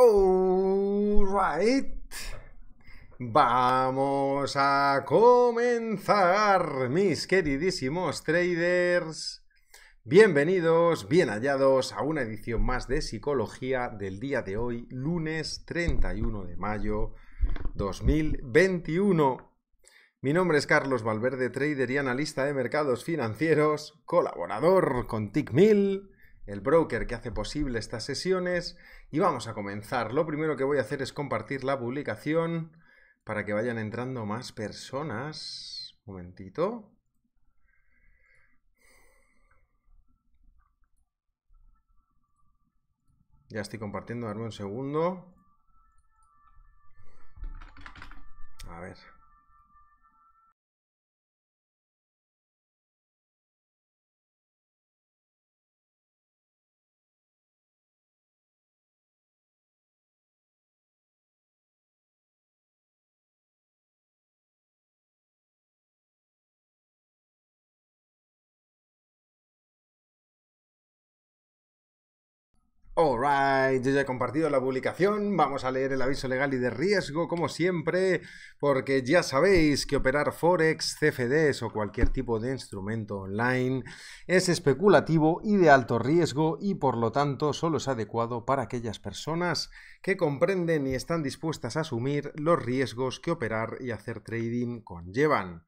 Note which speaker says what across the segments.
Speaker 1: Alright. Vamos a comenzar, mis queridísimos traders. Bienvenidos, bien hallados a una edición más de Psicología del día de hoy, lunes 31 de mayo 2021. Mi nombre es Carlos Valverde, trader y analista de mercados financieros, colaborador con TICMIL el broker que hace posible estas sesiones. Y vamos a comenzar. Lo primero que voy a hacer es compartir la publicación para que vayan entrando más personas. Un momentito. Ya estoy compartiendo, dame un segundo. A ver. Alright, yo ya he compartido la publicación, vamos a leer el aviso legal y de riesgo como siempre, porque ya sabéis que operar forex, CFDs o cualquier tipo de instrumento online es especulativo y de alto riesgo y por lo tanto solo es adecuado para aquellas personas que comprenden y están dispuestas a asumir los riesgos que operar y hacer trading conllevan.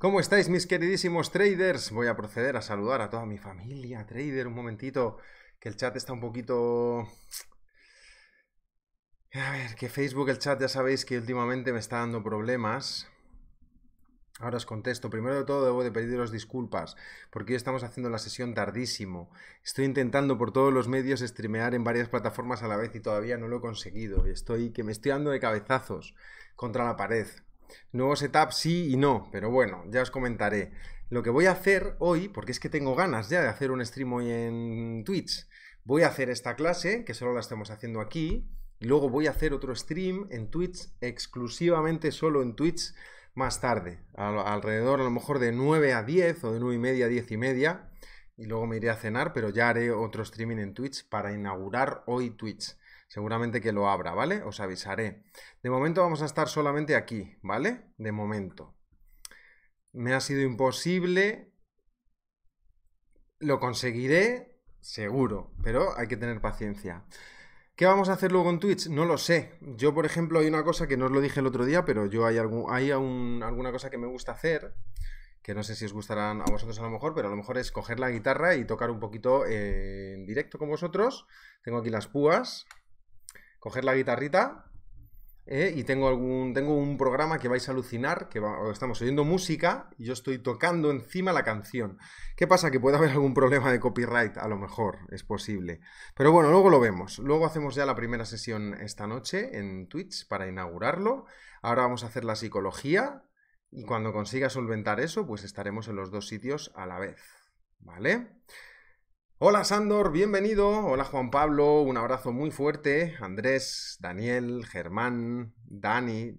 Speaker 1: ¿Cómo estáis mis queridísimos traders? Voy a proceder a saludar a toda mi familia, trader, un momentito, que el chat está un poquito... A ver, que Facebook, el chat, ya sabéis que últimamente me está dando problemas. Ahora os contesto. Primero de todo debo de pediros disculpas porque hoy estamos haciendo la sesión tardísimo. Estoy intentando por todos los medios streamear en varias plataformas a la vez y todavía no lo he conseguido. Y Estoy que me estoy dando de cabezazos contra la pared. Nuevo setup sí y no, pero bueno, ya os comentaré. Lo que voy a hacer hoy, porque es que tengo ganas ya de hacer un stream hoy en Twitch, voy a hacer esta clase, que solo la estamos haciendo aquí, y luego voy a hacer otro stream en Twitch, exclusivamente solo en Twitch, más tarde, alrededor a lo mejor de 9 a 10 o de 9 y media a 10 y media, y luego me iré a cenar, pero ya haré otro streaming en Twitch para inaugurar hoy Twitch. Seguramente que lo abra, ¿vale? Os avisaré. De momento vamos a estar solamente aquí, ¿vale? De momento. Me ha sido imposible. Lo conseguiré, seguro, pero hay que tener paciencia. ¿Qué vamos a hacer luego en Twitch? No lo sé. Yo, por ejemplo, hay una cosa que no os lo dije el otro día, pero yo hay, algún, hay alguna cosa que me gusta hacer, que no sé si os gustarán a vosotros a lo mejor, pero a lo mejor es coger la guitarra y tocar un poquito eh, en directo con vosotros. Tengo aquí las púas, coger la guitarrita ¿eh? y tengo, algún, tengo un programa que vais a alucinar, que estamos oyendo música y yo estoy tocando encima la canción. ¿Qué pasa? Que puede haber algún problema de copyright, a lo mejor, es posible. Pero bueno, luego lo vemos. Luego hacemos ya la primera sesión esta noche en Twitch para inaugurarlo. Ahora vamos a hacer la psicología y cuando consiga solventar eso, pues estaremos en los dos sitios a la vez. ¿Vale? Hola Sandor, bienvenido. Hola Juan Pablo, un abrazo muy fuerte. Andrés, Daniel, Germán, Dani.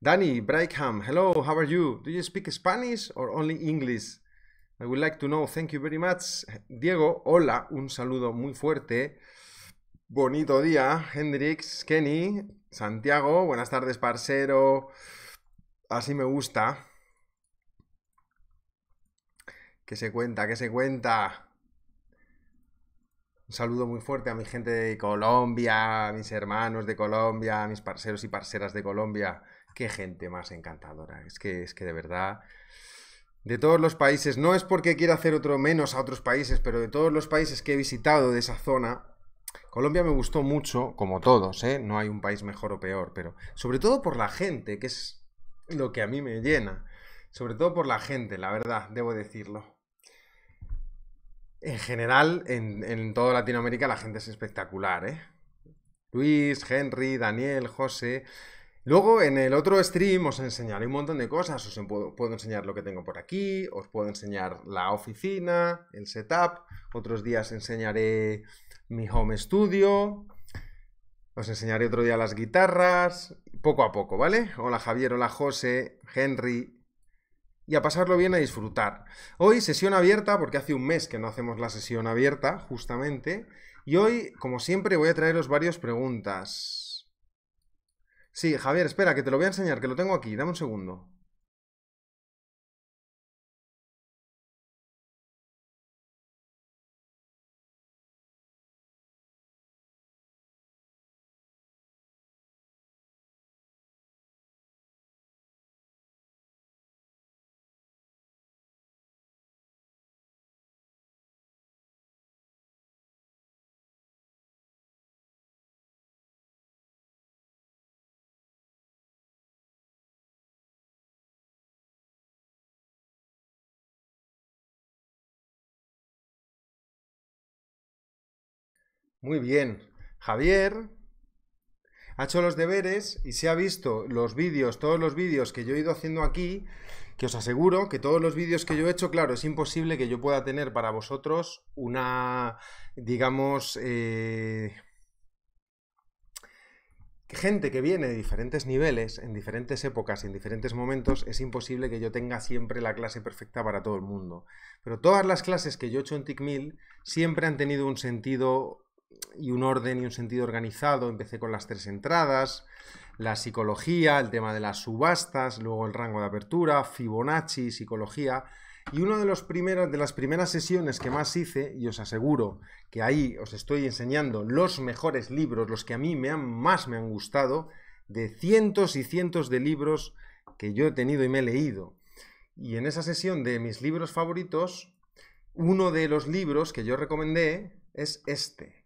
Speaker 1: Dani Brigham, hello, how are you? Do you speak Spanish or only English? I would like to know, thank you very much. Diego, hola, un saludo muy fuerte. Bonito día, Hendrix, Kenny, Santiago, buenas tardes, parcero. Así me gusta. Que se cuenta, que se cuenta. Un saludo muy fuerte a mi gente de Colombia, a mis hermanos de Colombia, a mis parceros y parceras de Colombia. Qué gente más encantadora. Es que, es que de verdad, de todos los países, no es porque quiera hacer otro menos a otros países, pero de todos los países que he visitado de esa zona, Colombia me gustó mucho, como todos, ¿eh? No hay un país mejor o peor, pero sobre todo por la gente, que es lo que a mí me llena. Sobre todo por la gente, la verdad, debo decirlo. En general, en, toda Latinoamérica la gente es espectacular, ¿eh? Luis, Henry, Daniel, José. Luego en el otro stream os enseñaré un montón de cosas. Os puedo, puedo, enseñar lo que tengo por aquí, os puedo enseñar la oficina, el setup. Otros días enseñaré mi home studio. Os enseñaré otro día las guitarras. Poco a poco, ¿vale? Hola Javier, hola José, Henry, y a pasarlo bien, a disfrutar. Hoy sesión abierta, porque hace un mes que no hacemos la sesión abierta, justamente, y hoy, como siempre, voy a traeros varias preguntas. Sí, Javier, espera, que te lo voy a enseñar, que lo tengo aquí, dame un segundo. Muy bien. Javier ha hecho los deberes y se ha visto los vídeos, todos los vídeos que yo he ido haciendo aquí, que os aseguro que todos los vídeos que yo he hecho, claro, es imposible que yo pueda tener para vosotros una, digamos, eh, gente que viene de diferentes niveles, en diferentes épocas, en diferentes momentos, es imposible que yo tenga siempre la clase perfecta para todo el mundo. Pero todas las clases que yo he hecho en TICMIL siempre han tenido un sentido y un orden y un sentido organizado, empecé con las tres entradas, la psicología, el tema de las subastas, luego el rango de apertura, Fibonacci, psicología. Y una de, de las primeras sesiones que más hice, y os aseguro que ahí os estoy enseñando los mejores libros, los que a mí me han, más me han gustado, de cientos y cientos de libros que yo he tenido y me he leído. Y en esa sesión de mis libros favoritos, uno de los libros que yo recomendé es este,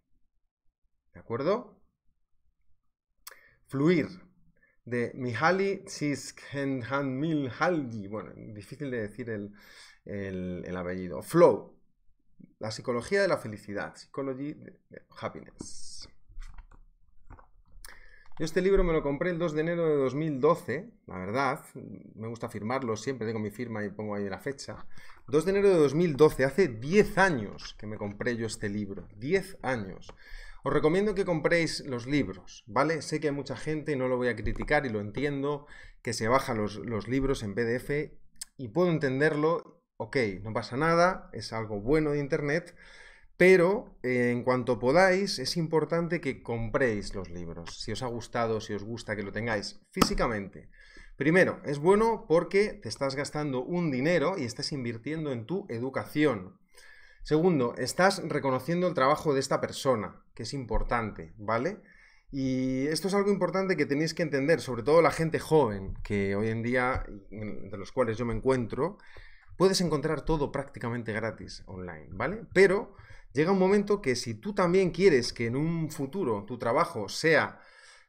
Speaker 1: ¿De acuerdo? Fluir, de Mihaly Csikszentmihalyi, bueno, difícil de decir el, apellido. Flow, la psicología de la felicidad, Psychology of Happiness. Yo este libro me lo compré el 2 de enero de 2012, la verdad, me gusta firmarlo, siempre tengo mi firma y pongo ahí la fecha. 2 de enero de 2012, hace 10 años que me compré yo este libro, 10 años. Os recomiendo que compréis los libros, ¿vale? Sé que hay mucha gente, no lo voy a criticar y lo entiendo, que se bajan los, libros en PDF y puedo entenderlo, ok, no pasa nada, es algo bueno de Internet, pero eh, en cuanto podáis, es importante que compréis los libros, si os ha gustado, si os gusta que lo tengáis físicamente. Primero, es bueno porque te estás gastando un dinero y estás invirtiendo en tu educación, Segundo, estás reconociendo el trabajo de esta persona, que es importante, ¿vale? Y esto es algo importante que tenéis que entender, sobre todo la gente joven, que hoy en día, de los cuales yo me encuentro, puedes encontrar todo prácticamente gratis online, ¿vale? Pero llega un momento que si tú también quieres que en un futuro tu trabajo sea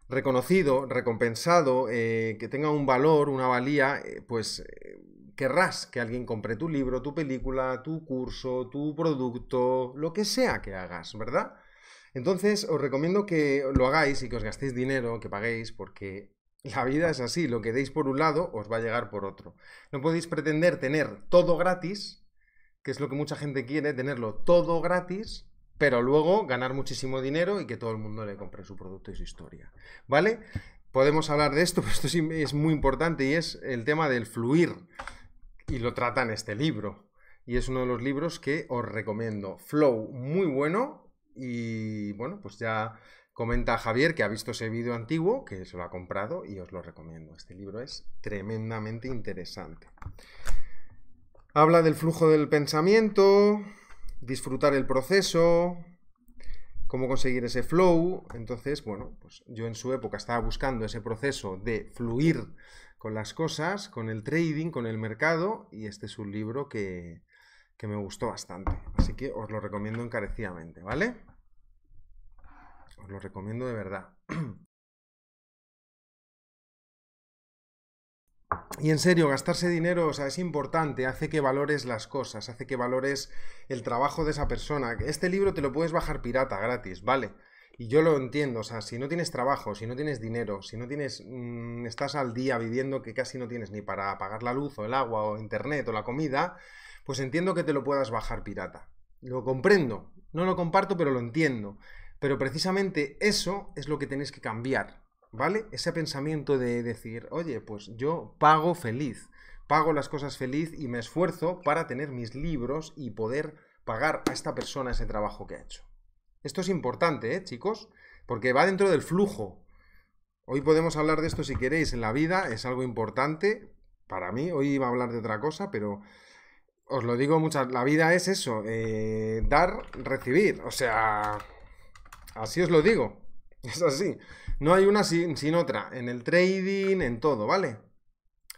Speaker 1: reconocido, recompensado, eh, que tenga un valor, una valía, eh, pues eh, querrás que alguien compre tu libro, tu película, tu curso, tu producto, lo que sea que hagas, ¿verdad? Entonces os recomiendo que lo hagáis y que os gastéis dinero, que paguéis, porque la vida es así, lo que deis por un lado os va a llegar por otro. No podéis pretender tener todo gratis, que es lo que mucha gente quiere, tenerlo todo gratis, pero luego ganar muchísimo dinero y que todo el mundo le compre su producto y su historia. ¿Vale? Podemos hablar de esto, pero esto sí es muy importante y es el tema del fluir y lo trata en este libro. Y es uno de los libros que os recomiendo. Flow, muy bueno. Y bueno, pues ya comenta Javier que ha visto ese vídeo antiguo, que se lo ha comprado y os lo recomiendo. Este libro es tremendamente interesante. Habla del flujo del pensamiento, disfrutar el proceso, cómo conseguir ese flow. Entonces, bueno, pues yo en su época estaba buscando ese proceso de fluir con las cosas, con el trading, con el mercado, y este es un libro que, que me gustó bastante. Así que os lo recomiendo encarecidamente, ¿vale? Os lo recomiendo de verdad. Y en serio, gastarse dinero, o sea, es importante, hace que valores las cosas, hace que valores el trabajo de esa persona. Este libro te lo puedes bajar pirata gratis, ¿vale? Y yo lo entiendo, o sea, si no tienes trabajo, si no tienes dinero, si no tienes, mm, estás al día viviendo que casi no tienes ni para pagar la luz o el agua o internet o la comida, pues entiendo que te lo puedas bajar pirata. Lo comprendo, no lo comparto, pero lo entiendo. Pero precisamente eso es lo que tenéis que cambiar, ¿vale? Ese pensamiento de decir, oye, pues yo pago feliz, pago las cosas feliz y me esfuerzo para tener mis libros y poder pagar a esta persona ese trabajo que ha hecho. Esto es importante, ¿eh, chicos? Porque va dentro del flujo. Hoy podemos hablar de esto si queréis en la vida, es algo importante para mí. Hoy iba a hablar de otra cosa, pero os lo digo muchas, la vida es eso, eh, dar, recibir, o sea, así os lo digo, es así. No hay una sin, otra, en el trading, en todo, ¿vale?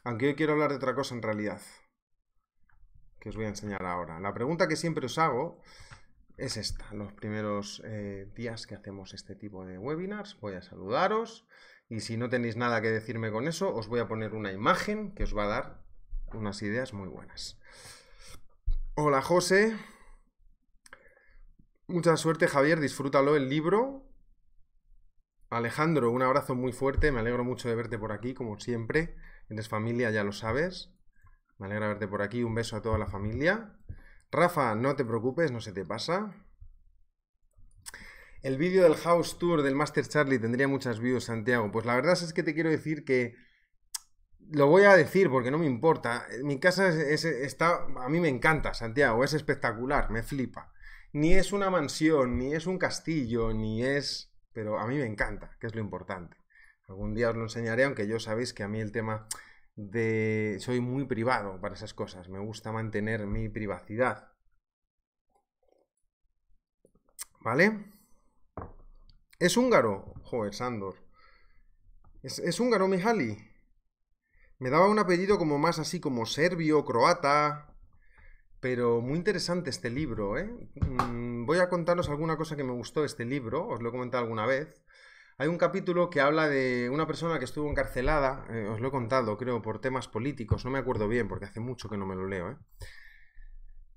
Speaker 1: Aunque hoy quiero hablar de otra cosa en realidad, que os voy a enseñar ahora. La pregunta que siempre os hago es esta, los primeros eh, días que hacemos este tipo de webinars. Voy a saludaros y si no tenéis nada que decirme con eso, os voy a poner una imagen que os va a dar unas ideas muy buenas. Hola José, mucha suerte Javier, disfrútalo el libro. Alejandro, un abrazo muy fuerte, me alegro mucho de verte por aquí, como siempre. Eres familia, ya lo sabes. Me alegra verte por aquí, un beso a toda la familia. Rafa, no te preocupes, no se te pasa. El vídeo del House Tour del Master Charlie tendría muchas views, Santiago. Pues la verdad es que te quiero decir que lo voy a decir porque no me importa. Mi casa está, a mí me encanta, Santiago, es espectacular, me flipa. Ni es una mansión, ni es un castillo, ni es... Pero a mí me encanta, que es lo importante. Algún día os lo enseñaré, aunque yo sabéis que a mí el tema de... Soy muy privado para esas cosas, me gusta mantener mi privacidad. ¿Vale? ¿Es húngaro? Joder, Sandor. ¿Es, húngaro, Mihaly? Me daba un apellido como más así como serbio, croata. Pero muy interesante este libro, ¿eh? Mm, voy a contaros alguna cosa que me gustó de este libro, os lo he comentado alguna vez. Hay un capítulo que habla de una persona que estuvo encarcelada, eh, os lo he contado, creo, por temas políticos, no me acuerdo bien, porque hace mucho que no me lo leo, ¿eh?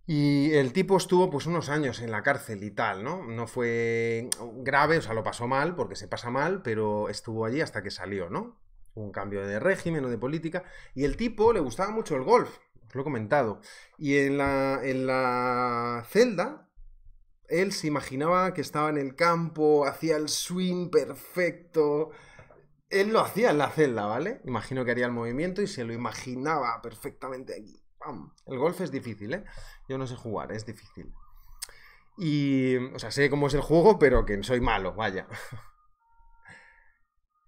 Speaker 1: Y el tipo estuvo pues unos años en la cárcel y tal, ¿no? No fue grave, o sea, lo pasó mal, porque se pasa mal, pero estuvo allí hasta que salió, ¿no? Un cambio de régimen o de política. Y el tipo le gustaba mucho el golf, os lo he comentado. Y en la, en la celda él se imaginaba que estaba en el campo, hacía el swing perfecto. Él lo hacía en la celda, ¿vale? Imagino que haría el movimiento y se lo imaginaba perfectamente aquí. ¡Pam! El golf es difícil, ¿eh? Yo no sé jugar, es difícil. Y, o sea, sé cómo es el juego, pero que soy malo, vaya.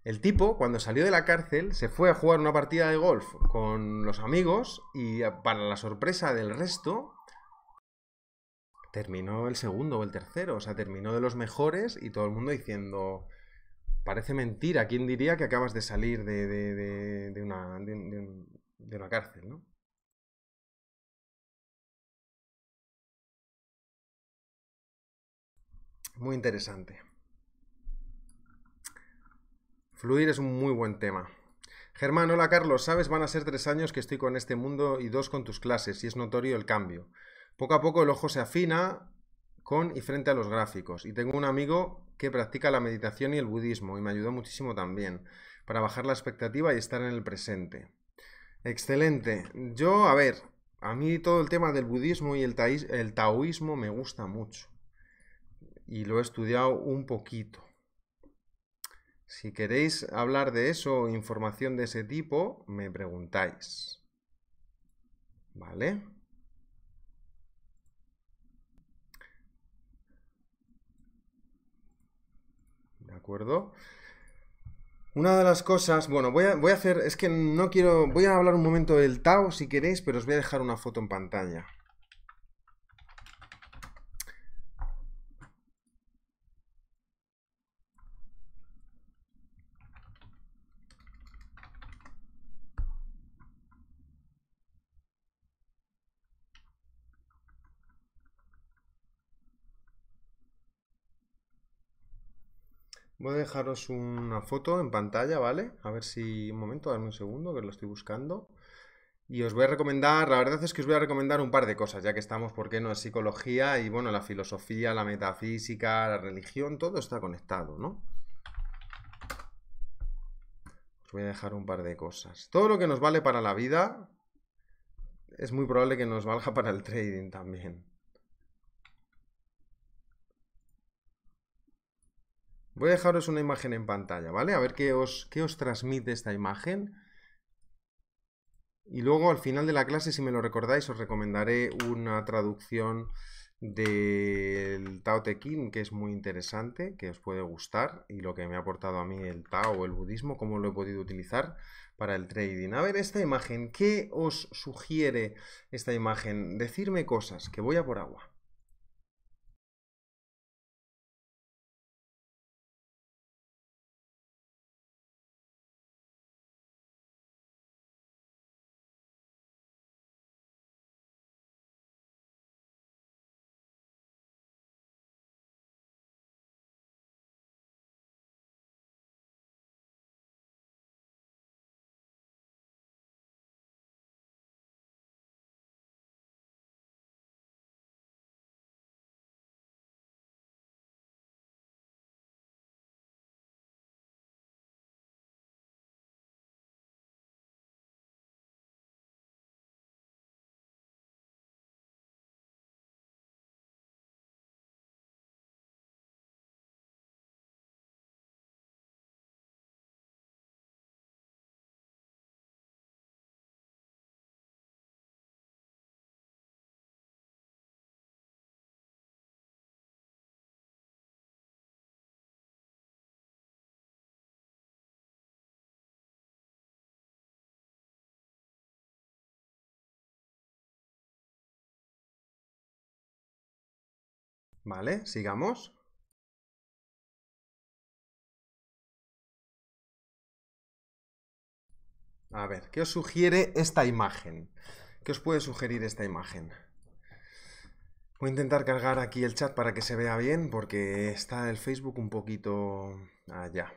Speaker 1: El tipo, cuando salió de la cárcel, se fue a jugar una partida de golf con los amigos y, para la sorpresa del resto, terminó el segundo o el tercero, o sea, terminó de los mejores y todo el mundo diciendo, parece mentira, ¿quién diría que acabas de salir de, de, de, una, una cárcel, ¿no? Muy interesante. Fluir es un muy buen tema. Germán, hola Carlos, sabes, van a ser tres años que estoy con este mundo y dos con tus clases, y es notorio el cambio. Poco a poco el ojo se afina con y frente a los gráficos. Y tengo un amigo que practica la meditación y el budismo y me ayudó muchísimo también para bajar la expectativa y estar en el presente. Excelente. Yo, a ver, a mí todo el tema del budismo y el, taoísmo me gusta mucho y lo he estudiado un poquito. Si queréis hablar de eso o información de ese tipo, me preguntáis. ¿Vale? Una de las cosas, bueno, voy a, voy a hacer, es que no quiero, voy a hablar un momento del Tao si queréis, pero os voy a dejar una foto en pantalla. Voy a dejaros una foto en pantalla, ¿vale? A ver si... Un momento, dame un segundo, que lo estoy buscando. Y os voy a recomendar, la verdad es que os voy a recomendar un par de cosas, ya que estamos, ¿por qué no?, es psicología y, bueno, la filosofía, la metafísica, la religión, todo está conectado, ¿no? Os voy a dejar un par de cosas. Todo lo que nos vale para la vida es muy probable que nos valga para el trading también. Voy a dejaros una imagen en pantalla, ¿vale? A ver qué os, os transmite esta imagen. Y luego al final de la clase, si me lo recordáis, os recomendaré una traducción del Tao Te Ching, que es muy interesante, que os puede gustar, y lo que me ha aportado a mí el Tao, el budismo, cómo lo he podido utilizar para el trading. A ver, esta imagen, ¿qué os sugiere esta imagen? Decirme cosas, que voy a por agua.
Speaker 2: ¿Vale? Sigamos.
Speaker 1: A ver, ¿qué os sugiere esta imagen? ¿Qué os puede sugerir esta imagen? Voy a intentar cargar aquí el chat para que se vea bien, porque está el Facebook un poquito allá.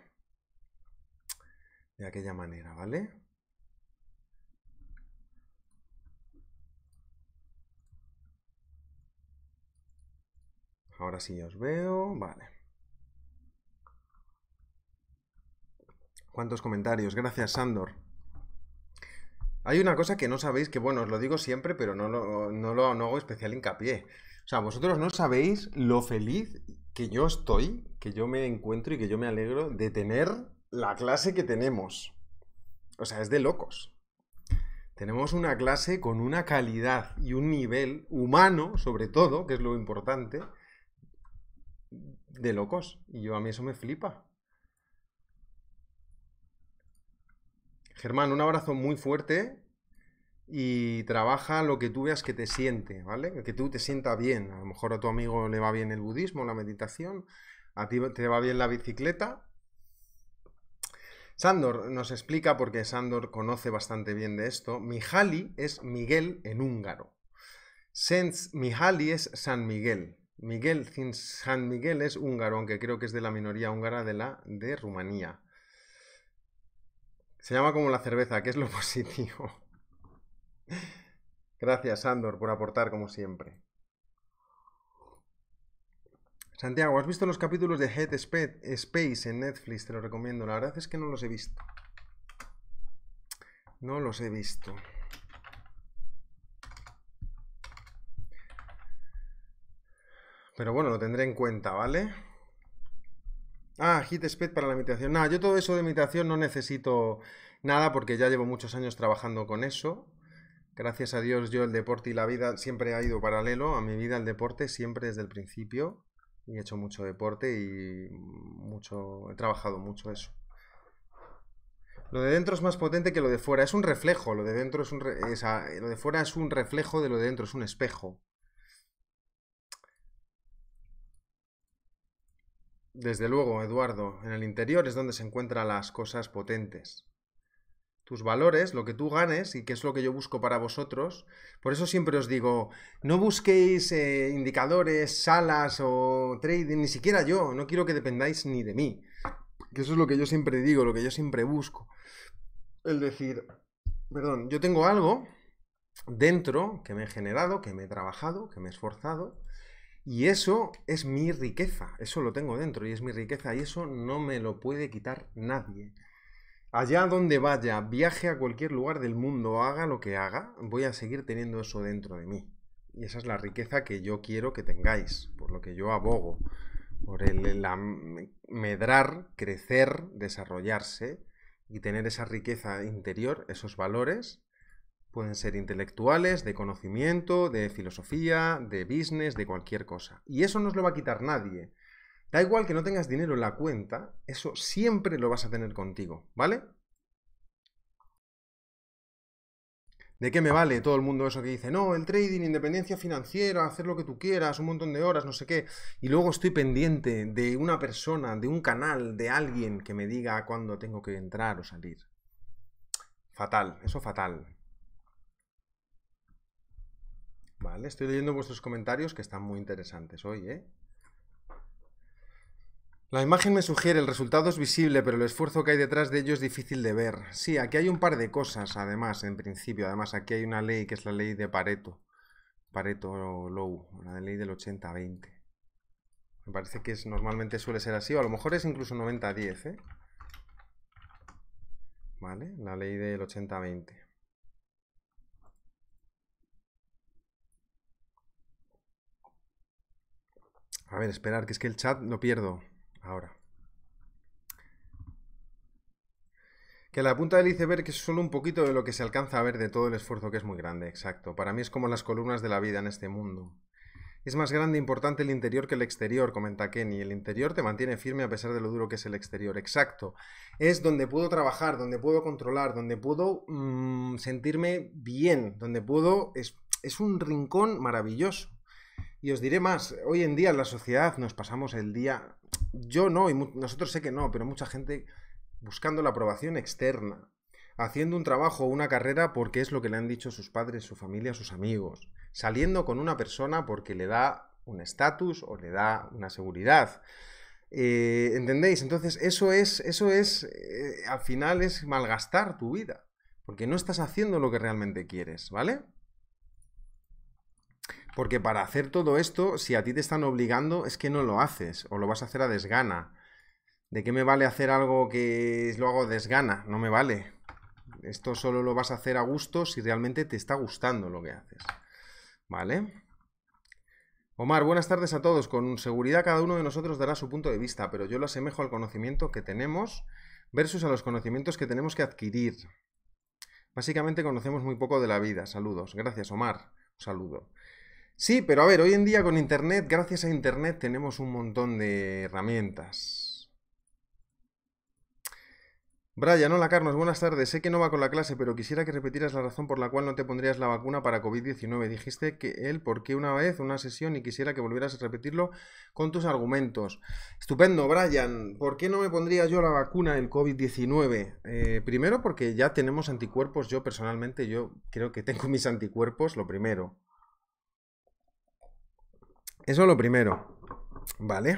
Speaker 1: De aquella manera, ¿vale? Ahora sí os veo. Vale. ¿Cuántos comentarios? Gracias, Sandor. Hay una cosa que no sabéis, que bueno, os lo digo siempre, pero no lo, no lo hago especial hincapié. O sea, vosotros no sabéis lo feliz que yo estoy, que yo me encuentro y que yo me alegro de tener la clase que tenemos. O sea, es de locos. Tenemos una clase con una calidad y un nivel humano, sobre todo, que es lo importante, de locos. Y yo a mí eso me flipa. Germán, un abrazo muy fuerte y trabaja lo que tú veas que te siente, ¿vale? Que tú te sienta bien. A lo mejor a tu amigo le va bien el budismo, la meditación, a ti te va bien la bicicleta. Sandor nos explica, porque Sandor conoce bastante bien de esto, Mihaly es Miguel en húngaro. mi Mihaly es San Miguel. Miguel San Miguel es húngaro, aunque creo que es de la minoría húngara de la de Rumanía. Se llama como la cerveza, que es lo positivo. Gracias, Andor, por aportar como siempre. Santiago, ¿has visto los capítulos de Head Space en Netflix? Te lo recomiendo. La verdad es que no los he visto. No los he visto. Pero bueno, lo tendré en cuenta, ¿vale? Ah, hit speed para la imitación. Nada, yo todo eso de imitación no necesito nada porque ya llevo muchos años trabajando con eso. Gracias a Dios yo el deporte y la vida siempre ha ido paralelo. A mi vida el deporte siempre desde el principio. Y he hecho mucho deporte y mucho he trabajado mucho eso. Lo de dentro es más potente que lo de fuera. Es un reflejo. Lo de dentro es lo de fuera es un reflejo de lo de dentro. Es un espejo. Desde luego, Eduardo, en el interior es donde se encuentran las cosas potentes. Tus valores, lo que tú ganes y qué es lo que yo busco para vosotros. Por eso siempre os digo, no busquéis eh, indicadores, salas o trading, ni siquiera yo, no quiero que dependáis ni de mí. Que eso es lo que yo siempre digo, lo que yo siempre busco. El decir, perdón, yo tengo algo dentro que me he generado, que me he trabajado, que me he esforzado, y eso es mi riqueza, eso lo tengo dentro y es mi riqueza y eso no me lo puede quitar nadie. Allá donde vaya, viaje a cualquier lugar del mundo, haga lo que haga, voy a seguir teniendo eso dentro de mí. Y esa es la riqueza que yo quiero que tengáis, por lo que yo abogo, por el, medrar, crecer, desarrollarse y tener esa riqueza interior, esos valores Pueden ser intelectuales, de conocimiento, de filosofía, de business, de cualquier cosa. Y eso no os lo va a quitar nadie. Da igual que no tengas dinero en la cuenta, eso siempre lo vas a tener contigo, ¿vale? ¿De qué me vale todo el mundo eso que dice, no, el trading, independencia financiera, hacer lo que tú quieras, un montón de horas, no sé qué, y luego estoy pendiente de una persona, de un canal, de alguien que me diga cuándo tengo que entrar o salir? Fatal, eso fatal. Vale, estoy leyendo vuestros comentarios que están muy interesantes hoy, ¿eh? La imagen me sugiere, el resultado es visible, pero el esfuerzo que hay detrás de ello es difícil de ver. Sí, aquí hay un par de cosas, además, en principio. Además, aquí hay una ley que es la ley de Pareto. Pareto Low, la ley del 80-20. Me parece que es, normalmente suele ser así, o a lo mejor es incluso 90-10, ¿eh? ¿Vale? La ley del 80-20. A ver, esperar, que es que el chat lo pierdo ahora. Que la punta del iceberg es solo un poquito de lo que se alcanza a ver de todo el esfuerzo que es muy grande, exacto. Para mí es como las columnas de la vida en este mundo. Es más grande e importante el interior que el exterior, comenta Kenny. El interior te mantiene firme a pesar de lo duro que es el exterior, exacto. Es donde puedo trabajar, donde puedo controlar, donde puedo mm, sentirme bien, donde puedo... es un rincón maravilloso. Y os diré más, hoy en día en la sociedad nos pasamos el día, yo no, y nosotros sé que no, pero mucha gente buscando la aprobación externa, haciendo un trabajo o una carrera porque es lo que le han dicho sus padres, su familia, sus amigos, saliendo con una persona porque le da un estatus o le da una seguridad. Eh, ¿Entendéis? Entonces, eso es, eso es, eh, al final es malgastar tu vida, porque no estás haciendo lo que realmente quieres, ¿vale? Porque para hacer todo esto, si a ti te están obligando, es que no lo haces o lo vas a hacer a desgana. ¿De qué me vale hacer algo que lo hago desgana? No me vale. Esto solo lo vas a hacer a gusto si realmente te está gustando lo que haces. ¿Vale? Omar, buenas tardes a todos. Con seguridad cada uno de nosotros dará su punto de vista, pero yo lo asemejo al conocimiento que tenemos versus a los conocimientos que tenemos que adquirir. Básicamente conocemos muy poco de la vida. Saludos. Gracias, Omar. Un saludo. Sí, pero a ver, hoy en día con Internet, gracias a Internet tenemos un montón de herramientas. Brian, hola Carlos, buenas tardes. Sé que no va con la clase, pero quisiera que repetieras la razón por la cual no te pondrías la vacuna para COVID-19. Dijiste que él, ¿por qué una vez, una sesión y quisiera que volvieras a repetirlo con tus argumentos? Estupendo, Brian. ¿Por qué no me pondría yo la vacuna del COVID-19? Eh, primero porque ya tenemos anticuerpos. Yo personalmente, yo creo que tengo mis anticuerpos, lo primero. Eso lo primero. ¿Vale?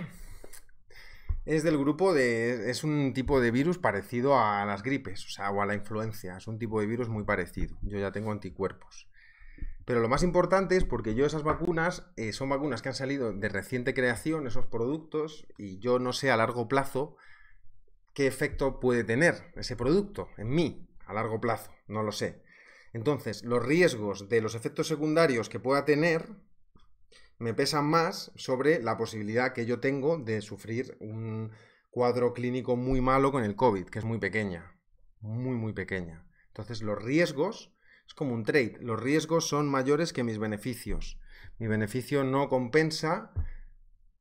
Speaker 1: Es del grupo de. Es un tipo de virus parecido a las gripes, o sea, o a la influencia. Es un tipo de virus muy parecido. Yo ya tengo anticuerpos. Pero lo más importante es porque yo esas vacunas eh, son vacunas que han salido de reciente creación, esos productos, y yo no sé a largo plazo qué efecto puede tener ese producto en mí, a largo plazo, no lo sé. Entonces, los riesgos de los efectos secundarios que pueda tener me pesan más sobre la posibilidad que yo tengo de sufrir un cuadro clínico muy malo con el COVID, que es muy pequeña, muy, muy pequeña. Entonces los riesgos, es como un trade, los riesgos son mayores que mis beneficios. Mi beneficio no compensa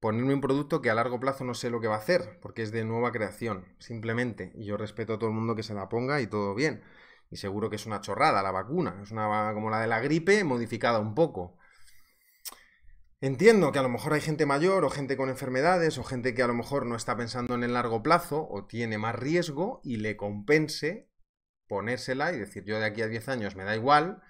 Speaker 1: ponerme un producto que a largo plazo no sé lo que va a hacer, porque es de nueva creación, simplemente. Y yo respeto a todo el mundo que se la ponga y todo bien. Y seguro que es una chorrada la vacuna, es una como la de la gripe modificada un poco. Entiendo que a lo mejor hay gente mayor o gente con enfermedades o gente que a lo mejor no está pensando en el largo plazo o tiene más riesgo y le compense ponérsela y decir yo de aquí a 10 años me da igual,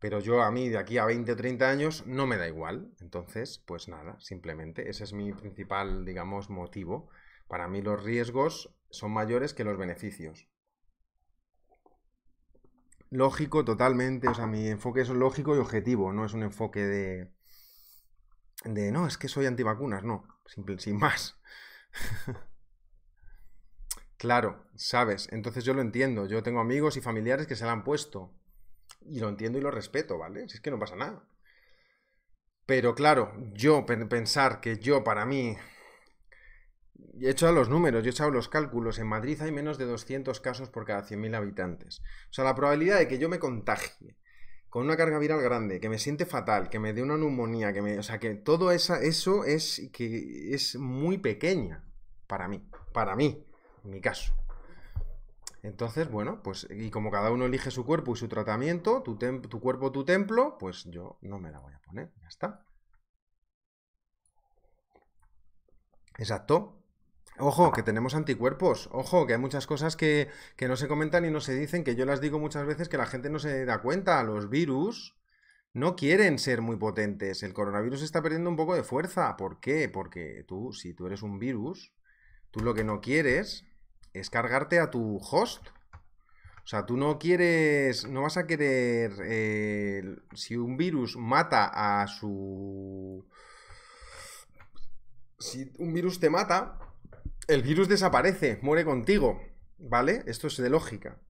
Speaker 1: pero yo a mí de aquí a 20 o 30 años no me da igual. Entonces, pues nada, simplemente ese es mi principal, digamos, motivo. Para mí los riesgos son mayores que los beneficios. Lógico, totalmente, o sea, mi enfoque es lógico y objetivo, no es un enfoque de de no, es que soy antivacunas, no, sin más. claro, sabes, entonces yo lo entiendo, yo tengo amigos y familiares que se la han puesto y lo entiendo y lo respeto, ¿vale? Si es que no pasa nada. Pero claro, yo pensar que yo para mí he hecho los números, yo he hecho los cálculos, en Madrid hay menos de 200 casos por cada 100.000 habitantes. O sea, la probabilidad de que yo me contagie con una carga viral grande, que me siente fatal, que me dé una neumonía, que me. O sea, que todo esa, eso es que es muy pequeña para mí. Para mí, en mi caso. Entonces, bueno, pues, y como cada uno elige su cuerpo y su tratamiento, tu, tu cuerpo, tu templo, pues yo no me la voy a poner. Ya está. Exacto. Ojo, que tenemos anticuerpos. Ojo, que hay muchas cosas que, no se comentan y no se dicen, que yo las digo muchas veces que la gente no se da cuenta. Los virus no quieren ser muy potentes. El coronavirus está perdiendo un poco de fuerza. ¿Por qué? Porque tú, si tú eres un virus, tú lo que no quieres es cargarte a tu host. O sea, tú no quieres, no vas a querer, eh, si un virus mata a su... Si un virus te mata, el virus desaparece, muere contigo, ¿vale? Esto es de lógica.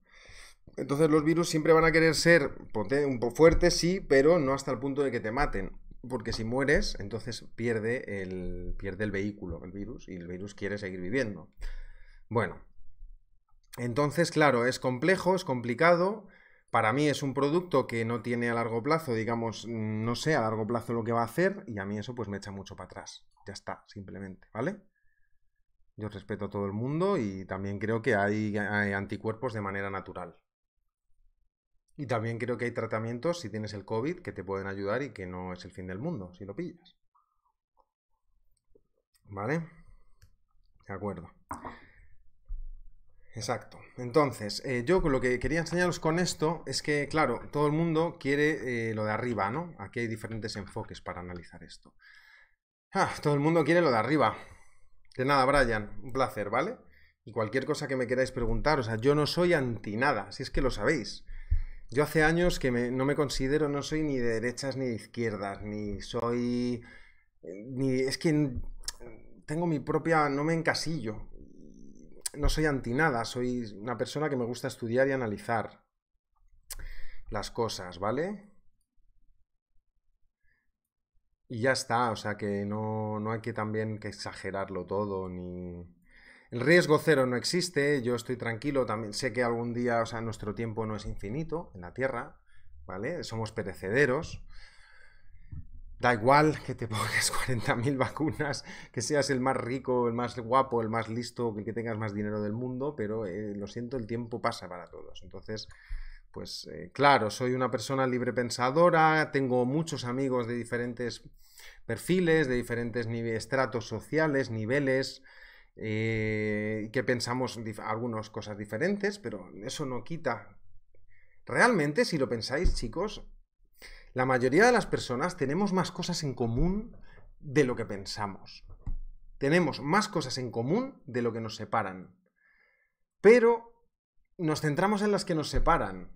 Speaker 1: Entonces los virus siempre van a querer ser un poco fuertes, sí, pero no hasta el punto de que te maten. Porque si mueres, entonces pierde el, pierde el vehículo, el virus, y el virus quiere seguir viviendo. Bueno, entonces, claro, es complejo, es complicado. Para mí es un producto que no tiene a largo plazo, digamos, no sé a largo plazo lo que va a hacer, y a mí eso pues me echa mucho para atrás. Ya está, simplemente, ¿vale? Yo respeto a todo el mundo y también creo que hay, anticuerpos de manera natural. Y también creo que hay tratamientos, si tienes el COVID, que te pueden ayudar y que no es el fin del mundo, si lo pillas. ¿Vale? De acuerdo. Exacto. Entonces, eh, yo lo que quería enseñaros con esto es que, claro, todo el mundo quiere eh, lo de arriba, ¿no? Aquí hay diferentes enfoques para analizar esto. Ah, todo el mundo quiere lo de arriba. De nada, Brian, un placer, ¿vale? Y cualquier cosa que me queráis preguntar, o sea, yo no soy anti nada, si es que lo sabéis. Yo hace años que no me considero, no soy ni de derechas ni de izquierdas, ni soy... Ni, es que tengo mi propia... no me encasillo. No soy anti nada, soy una persona que me gusta estudiar y analizar las cosas, ¿vale? Y ya está, o sea que no, no hay que también que exagerarlo todo, ni... El riesgo cero no existe, yo estoy tranquilo, también sé que algún día, o sea, nuestro tiempo no es infinito en la Tierra, ¿vale? Somos perecederos. Da igual que te pongas 40.000 vacunas, que seas el más rico, el más guapo, el más listo, el que tengas más dinero del mundo, pero eh, lo siento, el tiempo pasa para todos. Entonces, pues eh, claro, soy una persona libre pensadora, tengo muchos amigos de diferentes perfiles, de diferentes estratos sociales, niveles, eh, que pensamos algunas cosas diferentes, pero eso no quita. Realmente, si lo pensáis, chicos, la mayoría de las personas tenemos más cosas en común de lo que pensamos. Tenemos más cosas en común de lo que nos separan. Pero nos centramos en las que nos separan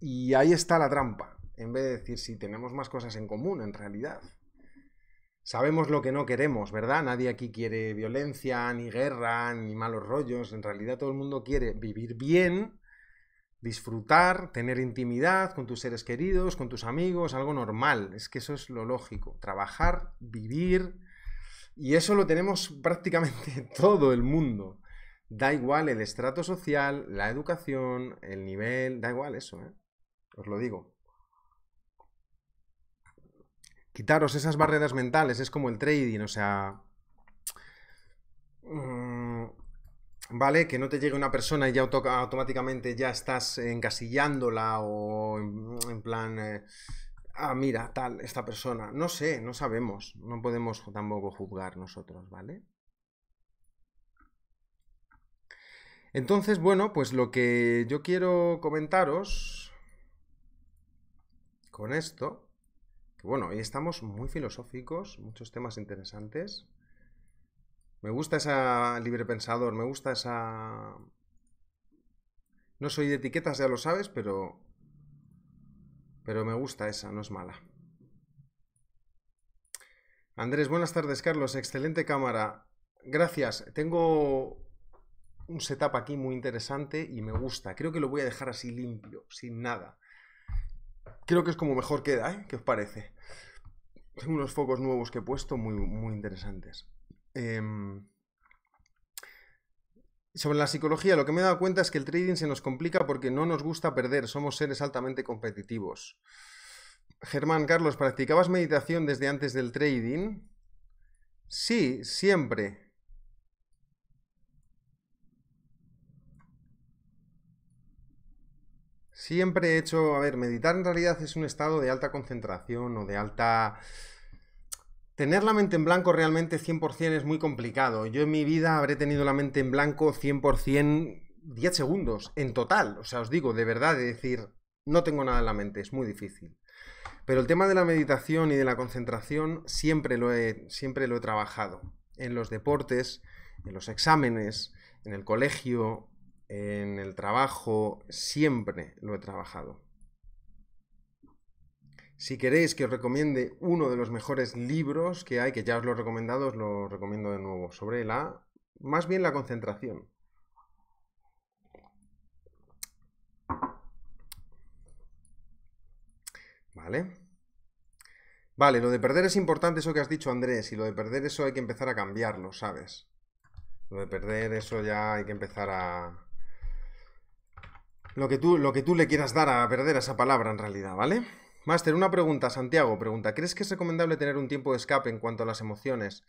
Speaker 1: y ahí está la trampa, en vez de decir si tenemos más cosas en común en realidad. Sabemos lo que no queremos, ¿verdad? Nadie aquí quiere violencia, ni guerra, ni malos rollos. En realidad todo el mundo quiere vivir bien, disfrutar, tener intimidad con tus seres queridos, con tus amigos, algo normal. Es que eso es lo lógico. Trabajar, vivir. Y eso lo tenemos prácticamente todo el mundo. Da igual el estrato social, la educación, el nivel, da igual eso. ¿eh? os lo digo. Quitaros esas barreras mentales, es como el trading, o sea... Mm, ¿Vale? Que no te llegue una persona y ya automáticamente ya estás encasillándola o mm, en, plan... Eh, ah, mira, tal, esta persona. No sé, no sabemos. No podemos tampoco juzgar nosotros, ¿vale? Entonces, bueno, pues lo que yo quiero comentaros con esto, que bueno, hoy estamos muy filosóficos, muchos temas interesantes. Me gusta esa libre pensador, me gusta esa... No soy de etiquetas, ya lo sabes, pero... Pero me gusta esa, no es mala. Andrés, buenas tardes, Carlos. Excelente cámara. Gracias. Tengo un setup aquí muy interesante y me gusta. Creo que lo voy a dejar así limpio, sin nada. Creo que es como mejor queda, ¿eh? ¿Qué os parece? Tengo unos focos nuevos que he puesto muy, muy interesantes. Em, sobre la psicología, lo que me he dado cuenta es que el trading se nos complica porque no nos gusta perder, somos seres altamente competitivos. Germán, Carlos, ¿practicabas meditación desde antes del trading? Sí, siempre. Siempre he hecho, a ver, meditar en realidad es un estado de alta concentración o de alta... Tener la mente en blanco realmente 100% es muy complicado. Yo en mi vida habré tenido la mente en blanco 100% 10 segundos en total. O sea, os digo, de verdad, de decir, no tengo nada en la mente, es muy difícil. Pero el tema de la meditación y de la concentración siempre lo he, siempre lo he trabajado. En los deportes, en los exámenes, en el colegio, en el trabajo, siempre lo he trabajado. Si queréis que os recomiende uno de los mejores libros que hay, que ya os lo he recomendado, os lo recomiendo de nuevo, sobre la, más bien la concentración. Vale. Vale, lo de perder es importante eso que has dicho Andrés, y lo de perder eso hay que empezar a cambiarlo, ¿sabes? Lo de perder eso ya hay que empezar a, lo que, tú, lo que tú le quieras dar a perder a esa palabra en realidad, ¿vale? Máster, una pregunta, Santiago, pregunta, ¿crees que es recomendable tener un tiempo de escape en cuanto a las emociones?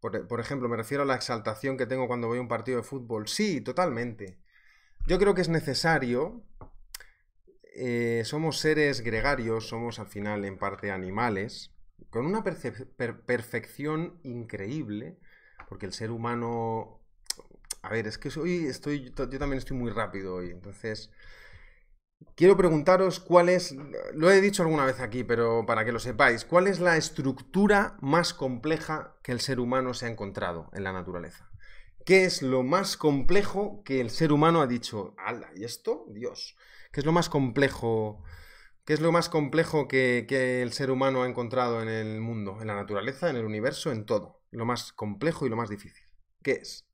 Speaker 1: Por, ejemplo, me refiero a la exaltación que tengo cuando voy a un partido de fútbol. Sí, totalmente. Yo creo que es necesario. Eh, somos seres gregarios, somos al final en parte animales, con una perfección increíble, porque el ser humano a ver, es que hoy estoy, yo también estoy muy rápido hoy, entonces... Quiero preguntaros cuál es, lo he dicho alguna vez aquí, pero para que lo sepáis, cuál es la estructura más compleja que el ser humano se ha encontrado en la naturaleza. ¿Qué es lo más complejo que el ser humano ha dicho? ¡Hala! ¿Y esto? Dios. ¿Qué es lo más complejo? ¿Qué es lo más complejo que, que, el ser humano ha encontrado en el mundo, en la naturaleza, en el universo, en todo? Lo más complejo y lo más difícil. ¿Qué es?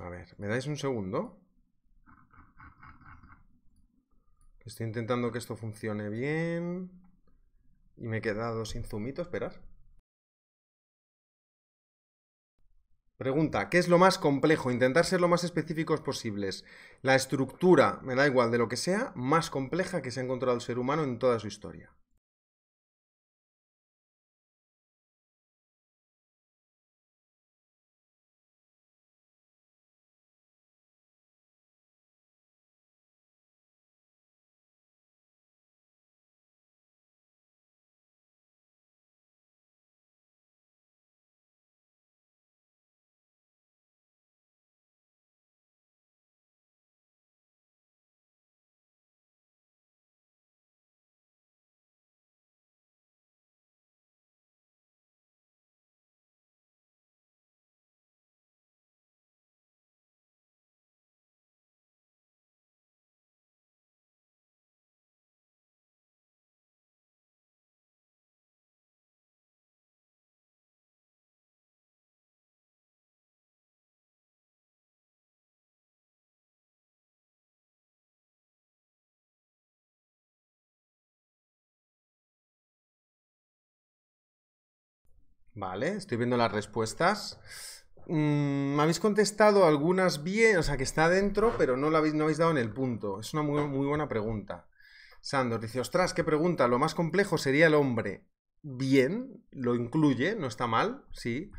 Speaker 1: A ver, ¿me dais un segundo? Estoy intentando que esto funcione bien. Y me he quedado sin zumito, esperar. Pregunta, ¿qué es lo más complejo? Intentar ser lo más específicos posibles. La estructura, me da igual de lo que sea, más compleja que se ha encontrado el ser humano en toda su historia. Vale, estoy viendo las respuestas. Mm, ¿Me habéis contestado algunas bien, o sea, que está dentro, pero no, lo habéis, no habéis dado en el punto. Es una muy, muy buena pregunta. Sandor dice, ostras, qué pregunta, lo más complejo sería el hombre. Bien, lo incluye, no está mal, sí.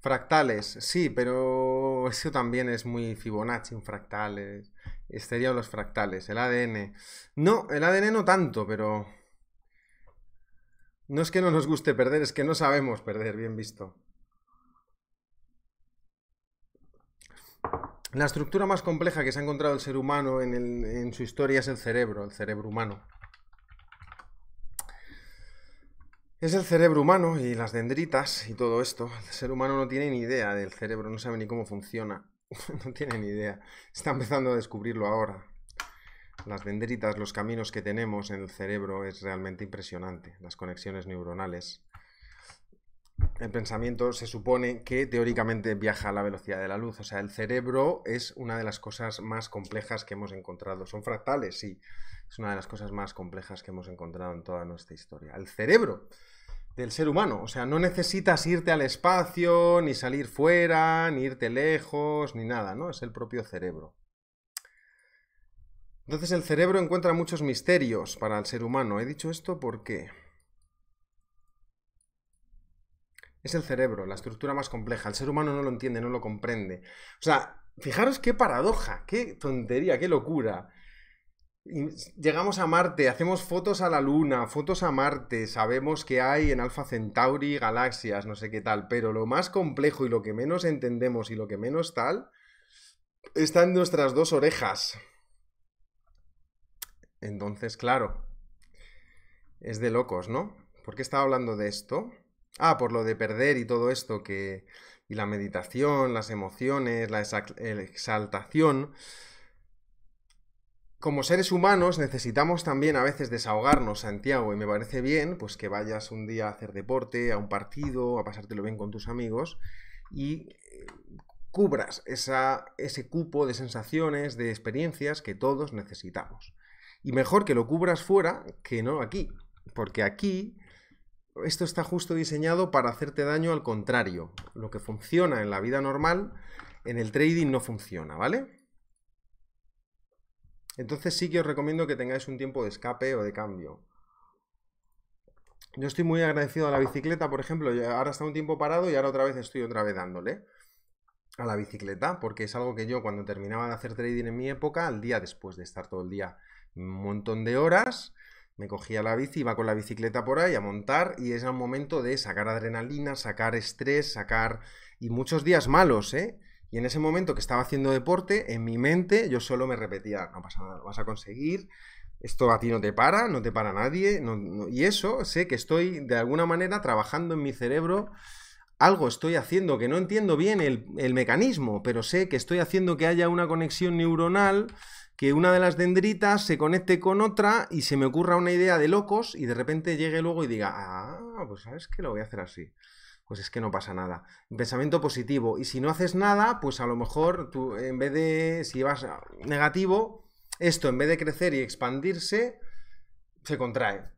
Speaker 1: Fractales, sí, pero eso también es muy Fibonacci, fractales. Eh, estaría los fractales, el ADN. No, el ADN no tanto, pero no es que no nos guste perder, es que no sabemos perder, bien visto. La estructura más compleja que se ha encontrado el ser humano en, su historia es el cerebro, el cerebro humano. Es el cerebro humano y las dendritas y todo esto. El ser humano no tiene ni idea del cerebro, no sabe ni cómo funciona. no tiene ni idea. Está empezando a descubrirlo ahora las dendritas, los caminos que tenemos en el cerebro es realmente impresionante, las conexiones neuronales. El pensamiento se supone que teóricamente viaja a la velocidad de la luz, o sea, el cerebro es una de las cosas más complejas que hemos encontrado. Son fractales, sí, es una de las cosas más complejas que hemos encontrado en toda nuestra historia. El cerebro del ser humano. O sea, no necesitas irte al espacio, ni salir fuera, ni irte lejos, ni nada, ¿no? Es el propio cerebro. Entonces el cerebro encuentra muchos misterios para el ser humano. He dicho esto porque es el cerebro, la estructura más compleja. El ser humano no lo entiende, no lo comprende. O sea, fijaros qué paradoja, qué tontería, qué locura. Llegamos a Marte, hacemos fotos a la Luna, fotos a Marte, sabemos que hay en Alpha Centauri galaxias, no sé qué tal, pero lo más complejo y lo que menos entendemos y lo que menos tal está en nuestras dos orejas. Entonces, claro, es de locos, ¿no? ¿Por qué estaba hablando de esto? Ah, por lo de perder y todo esto que... Y la meditación, las emociones, la exaltación. Como seres humanos necesitamos también a veces desahogarnos, Santiago, y me parece bien pues que vayas un día a hacer deporte, a un partido, a pasártelo bien con tus amigos y eh, cubras esa, ese cupo de sensaciones, de experiencias que todos necesitamos. Y mejor que lo cubras fuera que no aquí, porque aquí esto está justo diseñado para hacerte daño al contrario. Lo que funciona en la vida normal, en el trading no funciona, ¿vale? Entonces sí que os recomiendo que tengáis un tiempo de escape o de cambio. Yo estoy muy agradecido a la bicicleta, por ejemplo, ahora está un tiempo parado y ahora otra vez estoy otra vez dándole a la bicicleta, porque es algo que yo cuando terminaba de hacer trading en mi época, al día después de estar todo el día un montón de horas, me cogía la bici, iba con la bicicleta por ahí a montar y es el momento de sacar adrenalina, sacar estrés, sacar... y muchos días malos, ¿eh? Y en ese momento que estaba haciendo deporte, en mi mente yo solo me repetía, no pasa nada, lo vas a conseguir, esto a ti no te para, no te para nadie, y eso sé que estoy de alguna manera trabajando en mi cerebro algo estoy haciendo que no entiendo bien el, el, mecanismo, pero sé que estoy haciendo que haya una conexión neuronal que una de las dendritas se conecte con otra y se me ocurra una idea de locos y de repente llegue luego y diga, ah, pues sabes que lo voy a hacer así. Pues es que no pasa nada. Pensamiento positivo. Y si no haces nada, pues a lo mejor tú, en vez de, si vas negativo, esto en vez de crecer y expandirse, se contrae.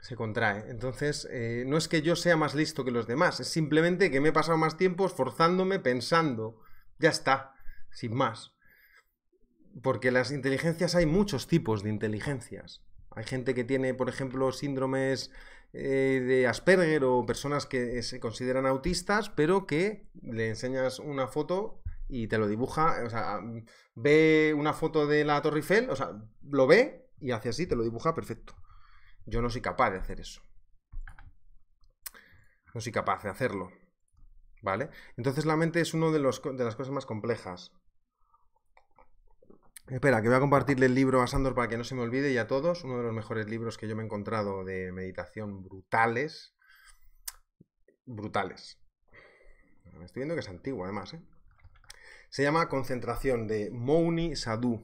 Speaker 1: Se contrae. Entonces, eh, no es que yo sea más listo que los demás, es simplemente que me he pasado más tiempo esforzándome, pensando. Ya está, sin más porque las inteligencias hay muchos tipos de inteligencias. Hay gente que tiene, por ejemplo, síndromes eh, de Asperger o personas que se consideran autistas, pero que le enseñas una foto y te lo dibuja, o sea, ve una foto de la Torre Eiffel, o sea, lo ve y hace así, te lo dibuja perfecto. Yo no soy capaz de hacer eso. No soy capaz de hacerlo. ¿Vale? Entonces la mente es una de, de las cosas más complejas Espera, que voy a compartirle el libro a Sandor para que no se me olvide y a todos. Uno de los mejores libros que yo me he encontrado de meditación brutales. Brutales. estoy viendo que es antiguo, además. ¿eh? Se llama Concentración de Mouni Sadhu.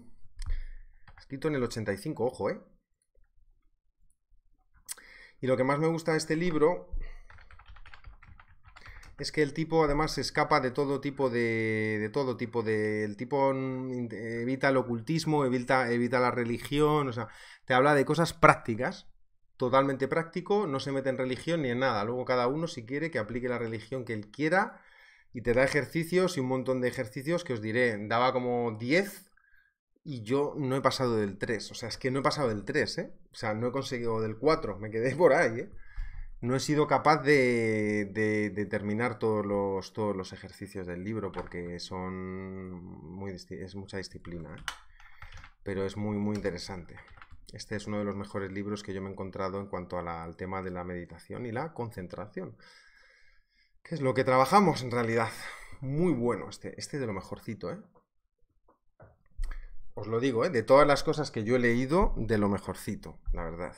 Speaker 1: Escrito en el 85, ojo, ¿eh? Y lo que más me gusta de este libro es que el tipo además se escapa de todo tipo de, de todo tipo de, el tipo mm, evita el ocultismo, evita, evita la religión, o sea, te habla de cosas prácticas, totalmente práctico, no se mete en religión ni en nada. Luego cada uno, si quiere, que aplique la religión que él quiera y te da ejercicios y un montón de ejercicios que os diré, daba como 10 y yo no he pasado del 3, o sea, es que no he pasado del 3, ¿eh? O sea, no he conseguido del 4, me quedé por ahí, ¿eh? no he sido capaz de, terminar todos los, ejercicios del libro porque son muy, es mucha disciplina, ¿eh? pero es muy, muy interesante. Este es uno de los mejores libros que yo me he encontrado en cuanto al tema de la meditación y la concentración, que es lo que trabajamos en realidad. Muy bueno este, este es de lo mejorcito, ¿eh? Os lo digo, ¿eh? de todas las cosas que yo he leído, de lo mejorcito, la verdad.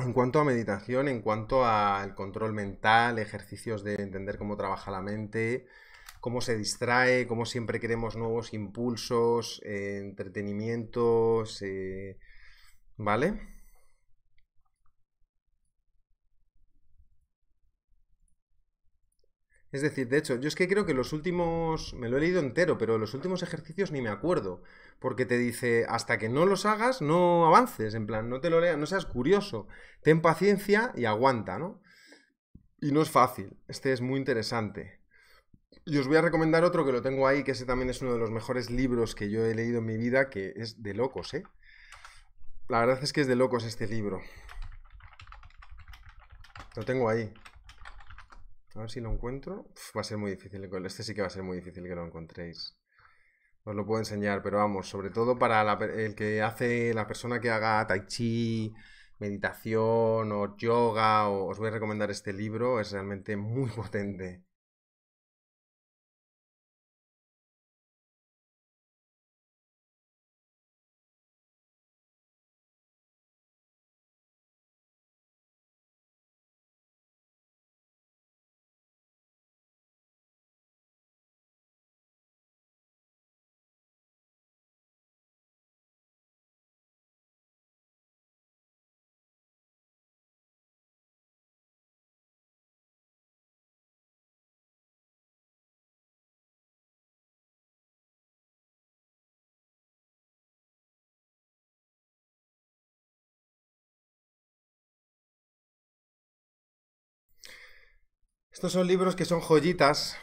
Speaker 1: en cuanto a meditación, en cuanto al control mental, ejercicios de entender cómo trabaja la mente, cómo se distrae, cómo siempre queremos nuevos impulsos, eh, entretenimientos, eh, ¿vale? Es decir, de hecho, yo es que creo que los últimos, me lo he leído entero, pero los últimos ejercicios ni me acuerdo, porque te dice, hasta que no los hagas, no avances, en plan, no te lo leas, no seas curioso, ten paciencia y aguanta, ¿no? Y no es fácil, este es muy interesante. Y os voy a recomendar otro que lo tengo ahí, que ese también es uno de los mejores libros que yo he leído en mi vida, que es de locos, ¿eh? La verdad es que es de locos este libro. Lo tengo ahí. A ver si lo encuentro. va a ser muy difícil. Este sí que va a ser muy difícil que lo encontréis. Os lo puedo enseñar, pero vamos, sobre todo para el que hace la persona que haga tai chi, meditación o yoga, os voy a recomendar este libro, es realmente muy potente. Estos son libros que son joyitas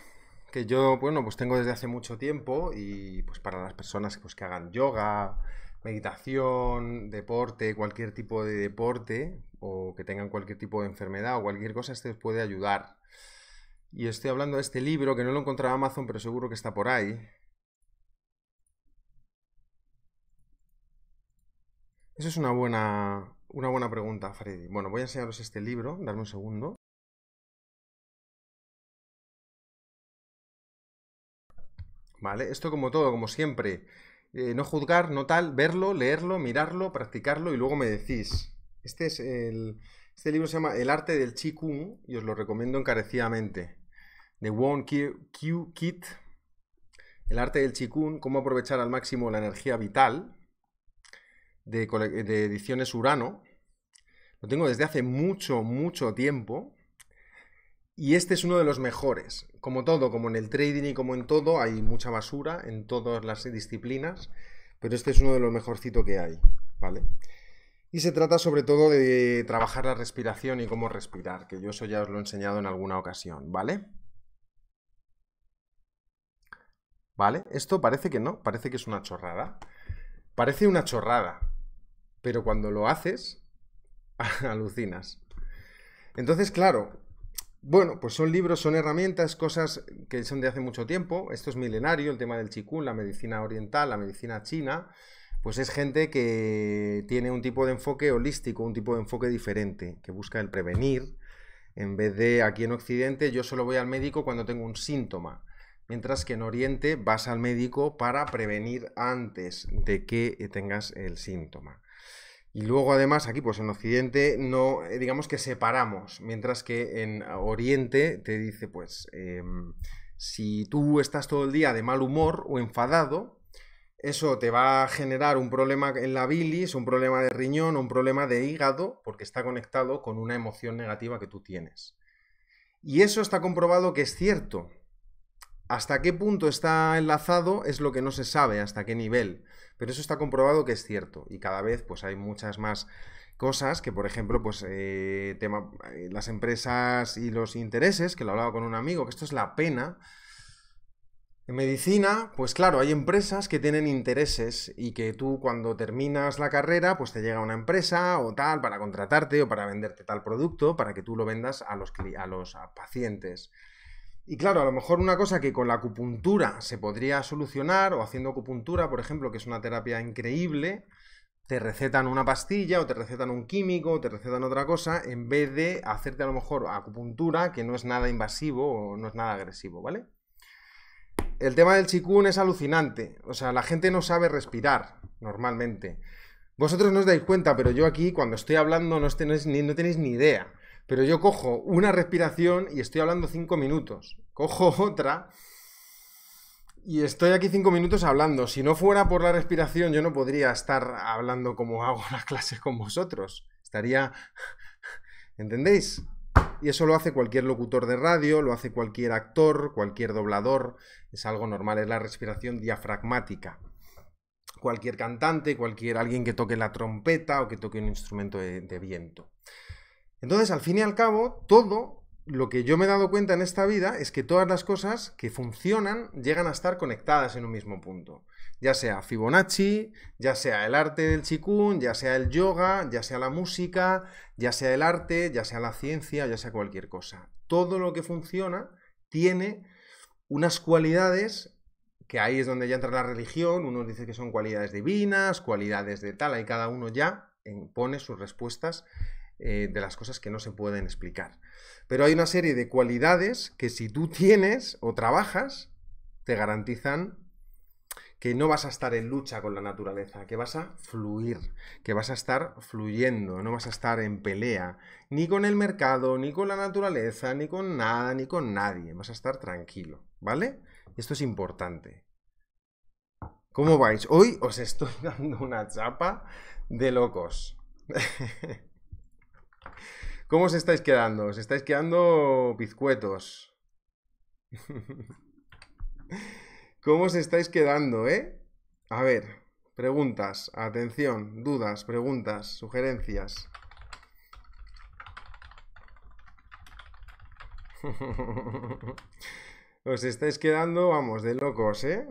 Speaker 1: que yo, bueno, pues tengo desde hace mucho tiempo y pues para las personas pues, que hagan yoga, meditación, deporte, cualquier tipo de deporte o que tengan cualquier tipo de enfermedad o cualquier cosa, este puede ayudar. Y estoy hablando de este libro que no lo en Amazon, pero seguro que está por ahí. Eso es una buena, una buena pregunta, Freddy. Bueno, voy a enseñaros este libro, darme un segundo. Esto como todo, como siempre. Eh, no juzgar, no tal, verlo, leerlo, mirarlo, practicarlo y luego me decís. Este es el. Este libro se llama El arte del Chi y os lo recomiendo encarecidamente. De Won Q Kit. El arte del Chi cómo aprovechar al máximo la energía vital. De, de ediciones Urano. Lo tengo desde hace mucho, mucho tiempo. Y este es uno de los mejores como todo, como en el trading y como en todo, hay mucha basura en todas las disciplinas, pero este es uno de los mejorcitos que hay, ¿vale? Y se trata sobre todo de trabajar la respiración y cómo respirar, que yo eso ya os lo he enseñado en alguna ocasión, ¿vale? ¿Vale? Esto parece que no, parece que es una chorrada. Parece una chorrada, pero cuando lo haces, alucinas. Entonces, claro, bueno, pues son libros, son herramientas, cosas que son de hace mucho tiempo. Esto es milenario, el tema del chikun, la medicina oriental, la medicina china. Pues es gente que tiene un tipo de enfoque holístico, un tipo de enfoque diferente, que busca el prevenir. En vez de aquí en Occidente, yo solo voy al médico cuando tengo un síntoma. Mientras que en Oriente vas al médico para prevenir antes de que tengas el síntoma. Y luego además aquí pues en Occidente no eh, digamos que separamos, mientras que en Oriente te dice pues em, si tú estás todo el día de mal humor o enfadado, eso te va a generar un problema en la bilis, un problema de riñón, un problema de hígado, porque está conectado con una emoción negativa que tú tienes. Y eso está comprobado que es cierto. Hasta qué punto está enlazado es lo que no se sabe, hasta qué nivel. Pero eso está comprobado que es cierto y cada vez pues hay muchas más cosas que, por ejemplo, pues eh, tema, eh, las empresas y los intereses, que lo hablaba con un amigo, que esto es la pena. En medicina, pues claro, hay empresas que tienen intereses y que tú cuando terminas la carrera, pues te llega una empresa o tal para contratarte o para venderte tal producto para que tú lo vendas a los, a los pacientes. Y claro, a lo mejor una cosa que con la acupuntura se podría solucionar, o haciendo acupuntura, por ejemplo, que es una terapia increíble, te recetan una pastilla o te recetan un químico o te recetan otra cosa, en vez de hacerte a lo mejor acupuntura, que no es nada invasivo o no es nada agresivo, ¿vale? El tema del chikun es alucinante, o sea, la gente no sabe respirar normalmente. Vosotros no os dais cuenta, pero yo aquí cuando estoy hablando no ni, no tenéis ni idea. Pero yo cojo una respiración y estoy hablando cinco minutos. Cojo otra y estoy aquí cinco minutos hablando. Si no fuera por la respiración, yo no podría estar hablando como hago las clases con vosotros. Estaría. ¿Entendéis? Y eso lo hace cualquier locutor de radio, lo hace cualquier actor, cualquier doblador. Es algo normal, es la respiración diafragmática. Cualquier cantante, cualquier alguien que toque la trompeta o que toque un instrumento de, de viento. Entonces, al fin y al cabo, todo lo que yo me he dado cuenta en esta vida es que todas las cosas que funcionan llegan a estar conectadas en un mismo punto. Ya sea Fibonacci, ya sea el arte del chikun, ya sea el yoga, ya sea la música, ya sea el arte, ya sea la ciencia, ya sea cualquier cosa. Todo lo que funciona tiene unas cualidades que ahí es donde ya entra la religión, uno dice que son cualidades divinas, cualidades de tal, y cada uno ya pone sus respuestas eh, de las cosas que no se pueden explicar. Pero hay una serie de cualidades que si tú tienes o trabajas, te garantizan que no vas a estar en lucha con la naturaleza, que vas a fluir, que vas a estar fluyendo, no vas a estar en pelea, ni con el mercado, ni con la naturaleza, ni con nada, ni con nadie, vas a estar tranquilo, ¿vale? Esto es importante. ¿Cómo vais? Hoy os estoy dando una chapa de locos. ¿Cómo os estáis quedando? ¿Os estáis quedando bizcuetos? ¿Cómo os estáis quedando, eh? A ver, preguntas, atención, dudas, preguntas, sugerencias. Os estáis quedando, vamos, de locos, ¿eh?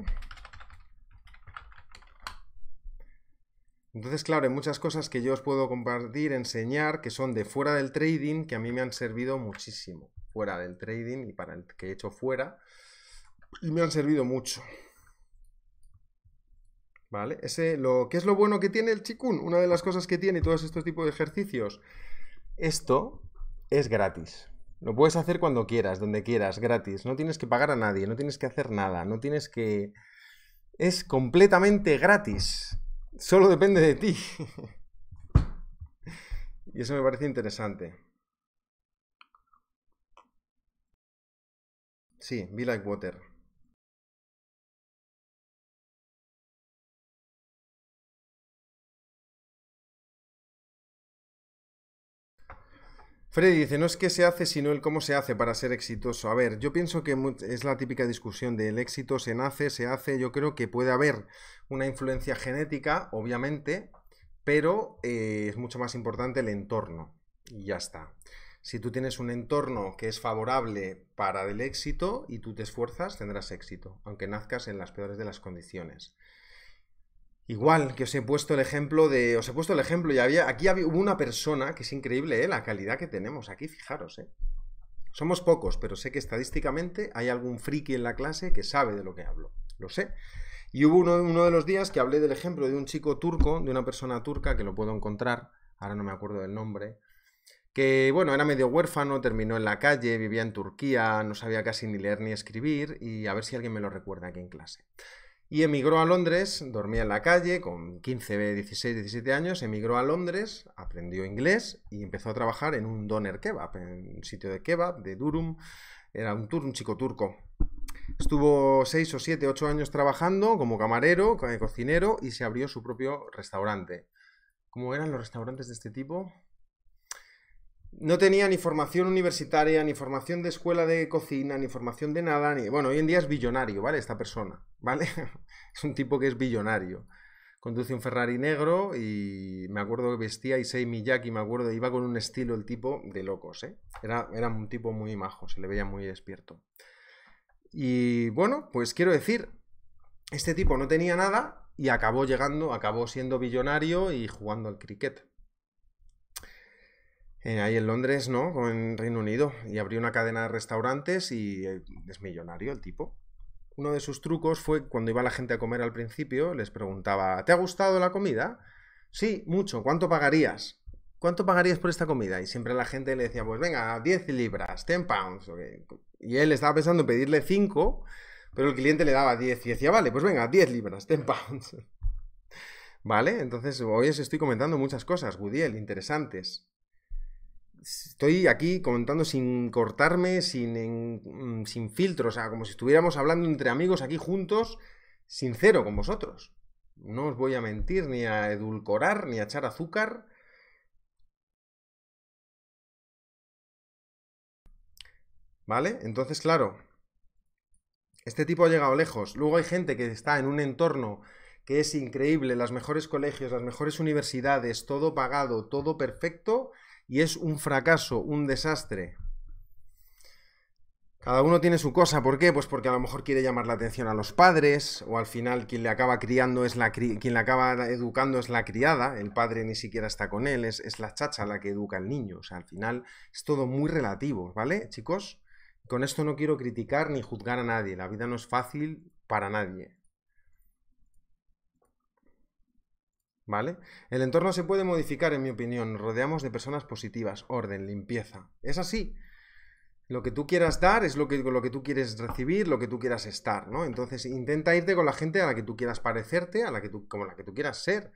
Speaker 1: Entonces, claro, hay muchas cosas que yo os puedo compartir, enseñar, que son de fuera del trading, que a mí me han servido muchísimo, fuera del trading y para el que he hecho fuera, y me han servido mucho. ¿Vale? Ese, lo, ¿Qué es lo bueno que tiene el chikun? Una de las cosas que tiene todos estos tipos de ejercicios. Esto es gratis. Lo puedes hacer cuando quieras, donde quieras, gratis. No tienes que pagar a nadie, no tienes que hacer nada, no tienes que... Es completamente gratis. Solo depende de ti. y eso me parece interesante. Sí, be like water. Freddy dice, no es que se hace, sino el cómo se hace para ser exitoso. A ver, yo pienso que es la típica discusión del éxito se nace, se hace. Yo creo que puede haber una influencia genética, obviamente, pero eh, es mucho más importante el entorno. Y ya está. Si tú tienes un entorno que es favorable para el éxito y tú te esfuerzas, tendrás éxito, aunque nazcas en las peores de las condiciones. Igual que os he puesto el ejemplo de. Os he puesto el ejemplo y había. Aquí hubo una persona que es increíble, eh, La calidad que tenemos aquí, fijaros, eh. Somos pocos, pero sé que estadísticamente hay algún friki en la clase que sabe de lo que hablo. Lo sé. Y hubo uno, uno de los días que hablé del ejemplo de un chico turco, de una persona turca que lo puedo encontrar, ahora no me acuerdo del nombre, que bueno, era medio huérfano, terminó en la calle, vivía en Turquía, no sabía casi ni leer ni escribir, y a ver si alguien me lo recuerda aquí en clase y emigró a Londres, dormía en la calle, con 15, 16, 17 años, emigró a Londres, aprendió inglés y empezó a trabajar en un doner kebab, en un sitio de kebab de Durum, era un, chico turco. Estuvo 6 o 7, 8 años trabajando como camarero, como cocinero y se abrió su propio restaurante. ¿Cómo eran los restaurantes de este tipo? no tenía ni formación universitaria, ni formación de escuela de cocina, ni formación de nada, ni... Bueno, hoy en día es billonario, ¿vale? Esta persona, ¿vale? es un tipo que es billonario. Conduce un Ferrari negro y me acuerdo que vestía Issei Miyaki, me acuerdo, iba con un estilo el tipo de locos, ¿eh? Era, era un tipo muy majo, se le veía muy despierto. Y bueno, pues quiero decir, este tipo no tenía nada y acabó llegando, acabó siendo billonario y jugando al cricket ahí en Londres, ¿no? O en Reino Unido. Y abrió una cadena de restaurantes y eh, es millonario el tipo. Uno de sus trucos fue cuando iba la gente a comer al principio, les preguntaba, ¿te ha gustado la comida? Sí, mucho. ¿Cuánto pagarías? ¿Cuánto pagarías por esta comida? Y siempre la gente le decía, pues venga, 10 libras, 10 pounds. Y él estaba pensando en pedirle 5, pero el cliente le daba 10 y decía, vale, pues venga, 10 libras, 10 pounds. ¿Vale? Entonces, hoy os estoy comentando muchas cosas, Gudiel, interesantes estoy aquí comentando sin cortarme, sin, mm, sin filtro, o sea, como si estuviéramos hablando entre amigos aquí juntos, sincero con vosotros. No os voy a mentir, ni a edulcorar, ni a echar azúcar. ¿Vale? Entonces, claro, este tipo ha llegado lejos. Luego hay gente que está en un entorno que es increíble, las mejores colegios, las mejores universidades, todo pagado, todo perfecto, y es un fracaso, un desastre. Cada uno tiene su cosa, ¿por qué? Pues porque a lo mejor quiere llamar la atención a los padres, o al final quien le acaba criando es la quien le acaba educando es la criada, el padre ni siquiera está con él, es, es la chacha la que educa al niño. O sea, al final es todo muy relativo, ¿vale, chicos? Con esto no quiero criticar ni juzgar a nadie, la vida no es fácil para nadie. ¿Vale? El entorno se puede modificar, en mi opinión. rodeamos de personas positivas, orden, limpieza. Es así. Lo que tú quieras dar es lo que, lo que tú quieres recibir, lo que tú quieras estar, ¿no? Entonces intenta irte con la gente a la que tú quieras parecerte, a la que tú, como la que tú quieras ser.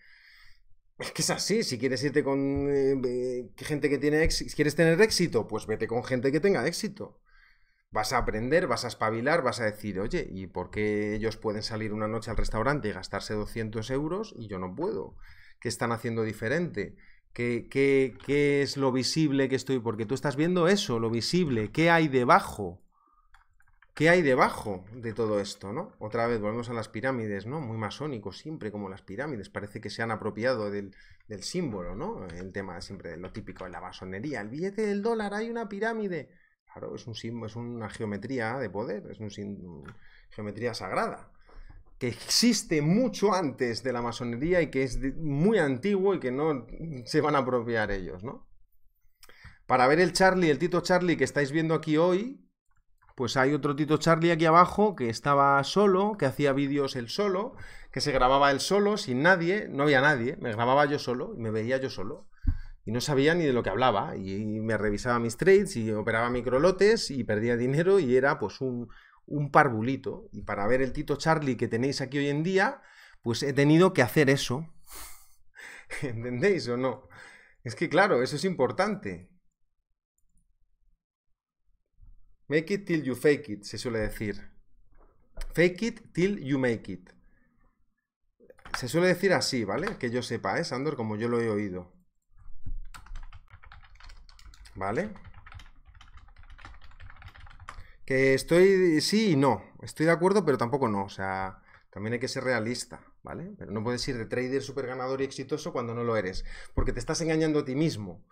Speaker 1: Es que es así, si quieres irte con eh, gente que tiene éxito, si quieres tener éxito, pues vete con gente que tenga éxito vas a aprender, vas a espabilar, vas a decir, oye, ¿y por qué ellos pueden salir una noche al restaurante y gastarse 200 euros y yo no puedo? ¿Qué están haciendo diferente? ¿Qué, qué, qué es lo visible que estoy? Porque tú estás viendo eso, lo visible, ¿qué hay debajo? ¿Qué hay debajo de todo esto, no? Otra vez volvemos a las pirámides, ¿no? Muy masónico, siempre como las pirámides. Parece que se han apropiado del, símbolo, ¿no? El tema siempre de lo típico, de la masonería. El billete del dólar, hay una pirámide. Claro, es, un símbolo, es una geometría de poder, es una geometría sagrada, que existe mucho antes de la masonería y que es muy antiguo y que no se van a apropiar ellos, ¿no? Para ver el Charlie, el Tito Charlie que estáis viendo aquí hoy, pues hay otro Tito Charlie aquí abajo que estaba solo, que hacía vídeos él solo, que se grababa él solo, sin nadie, no había nadie, me grababa yo solo y me veía yo solo y no sabía ni de lo que hablaba y me revisaba mis trades y operaba microlotes y perdía dinero y era pues un, un Y para ver el Tito Charlie que tenéis aquí hoy en día, pues he tenido que hacer eso. ¿Entendéis o no? Es que claro, eso es importante. Make it till you fake it, se suele decir. Fake it till you make it. Se suele decir así, ¿vale? Que yo sepa, ¿eh, Sandor? Como yo lo he oído. ¿Vale? Que estoy, sí y no. Estoy de acuerdo, pero tampoco no. O sea, también hay que ser realista, ¿vale? Pero no puedes ir de trader super ganador y exitoso cuando no lo eres, porque te estás engañando a ti mismo.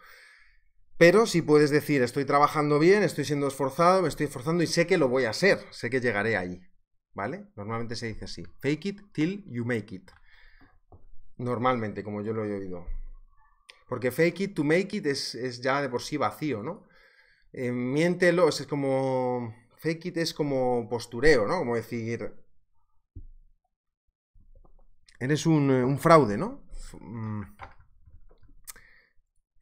Speaker 1: Pero si sí puedes decir, estoy trabajando bien, estoy siendo esforzado, me estoy esforzando y sé que lo voy a hacer, sé que llegaré ahí, ¿vale? Normalmente se dice así, fake it till you make it. Normalmente, como yo lo he oído. Porque fake it to make it es, es ya de por sí vacío, ¿no? Eh, miéntelo, es como... Fake it es como postureo, ¿no? Como decir... Eres un, eh, un fraude, ¿no? Mm.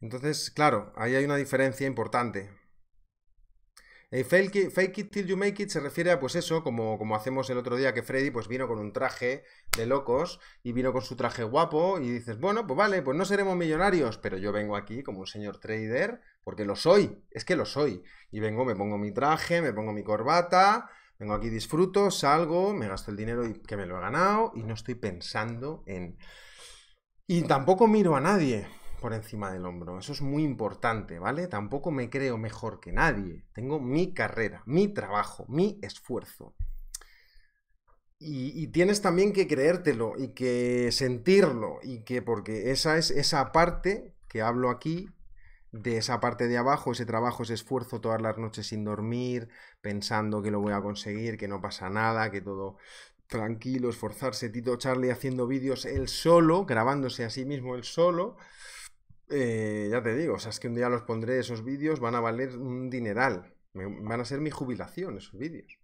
Speaker 1: Entonces, claro, ahí hay una diferencia importante. Eh, fake, it, till you make it se refiere a pues eso, como, como hacemos el otro día que Freddy pues vino con un traje de locos y vino con su traje guapo y dices, bueno, pues vale, pues no seremos millonarios, pero yo vengo aquí como un señor trader porque lo soy, es que lo soy. Y vengo, me pongo mi traje, me pongo mi corbata, vengo aquí, disfruto, salgo, me gasto el dinero y que me lo he ganado y no estoy pensando en... Y tampoco miro a nadie por encima del hombro. Eso es muy importante, ¿vale? Tampoco me creo mejor que nadie. Tengo mi carrera, mi trabajo, mi esfuerzo. Y, tienes también que creértelo y que sentirlo y que porque esa es esa parte que hablo aquí de esa parte de abajo, ese trabajo, ese esfuerzo todas las noches sin dormir, pensando que lo voy a conseguir, que no pasa nada, que todo tranquilo, esforzarse, Tito Charlie haciendo vídeos él solo, grabándose a sí mismo él solo, eh, ya te digo, o sea, es que un día los pondré esos vídeos, van a valer un dineral. van a ser mi jubilación esos vídeos.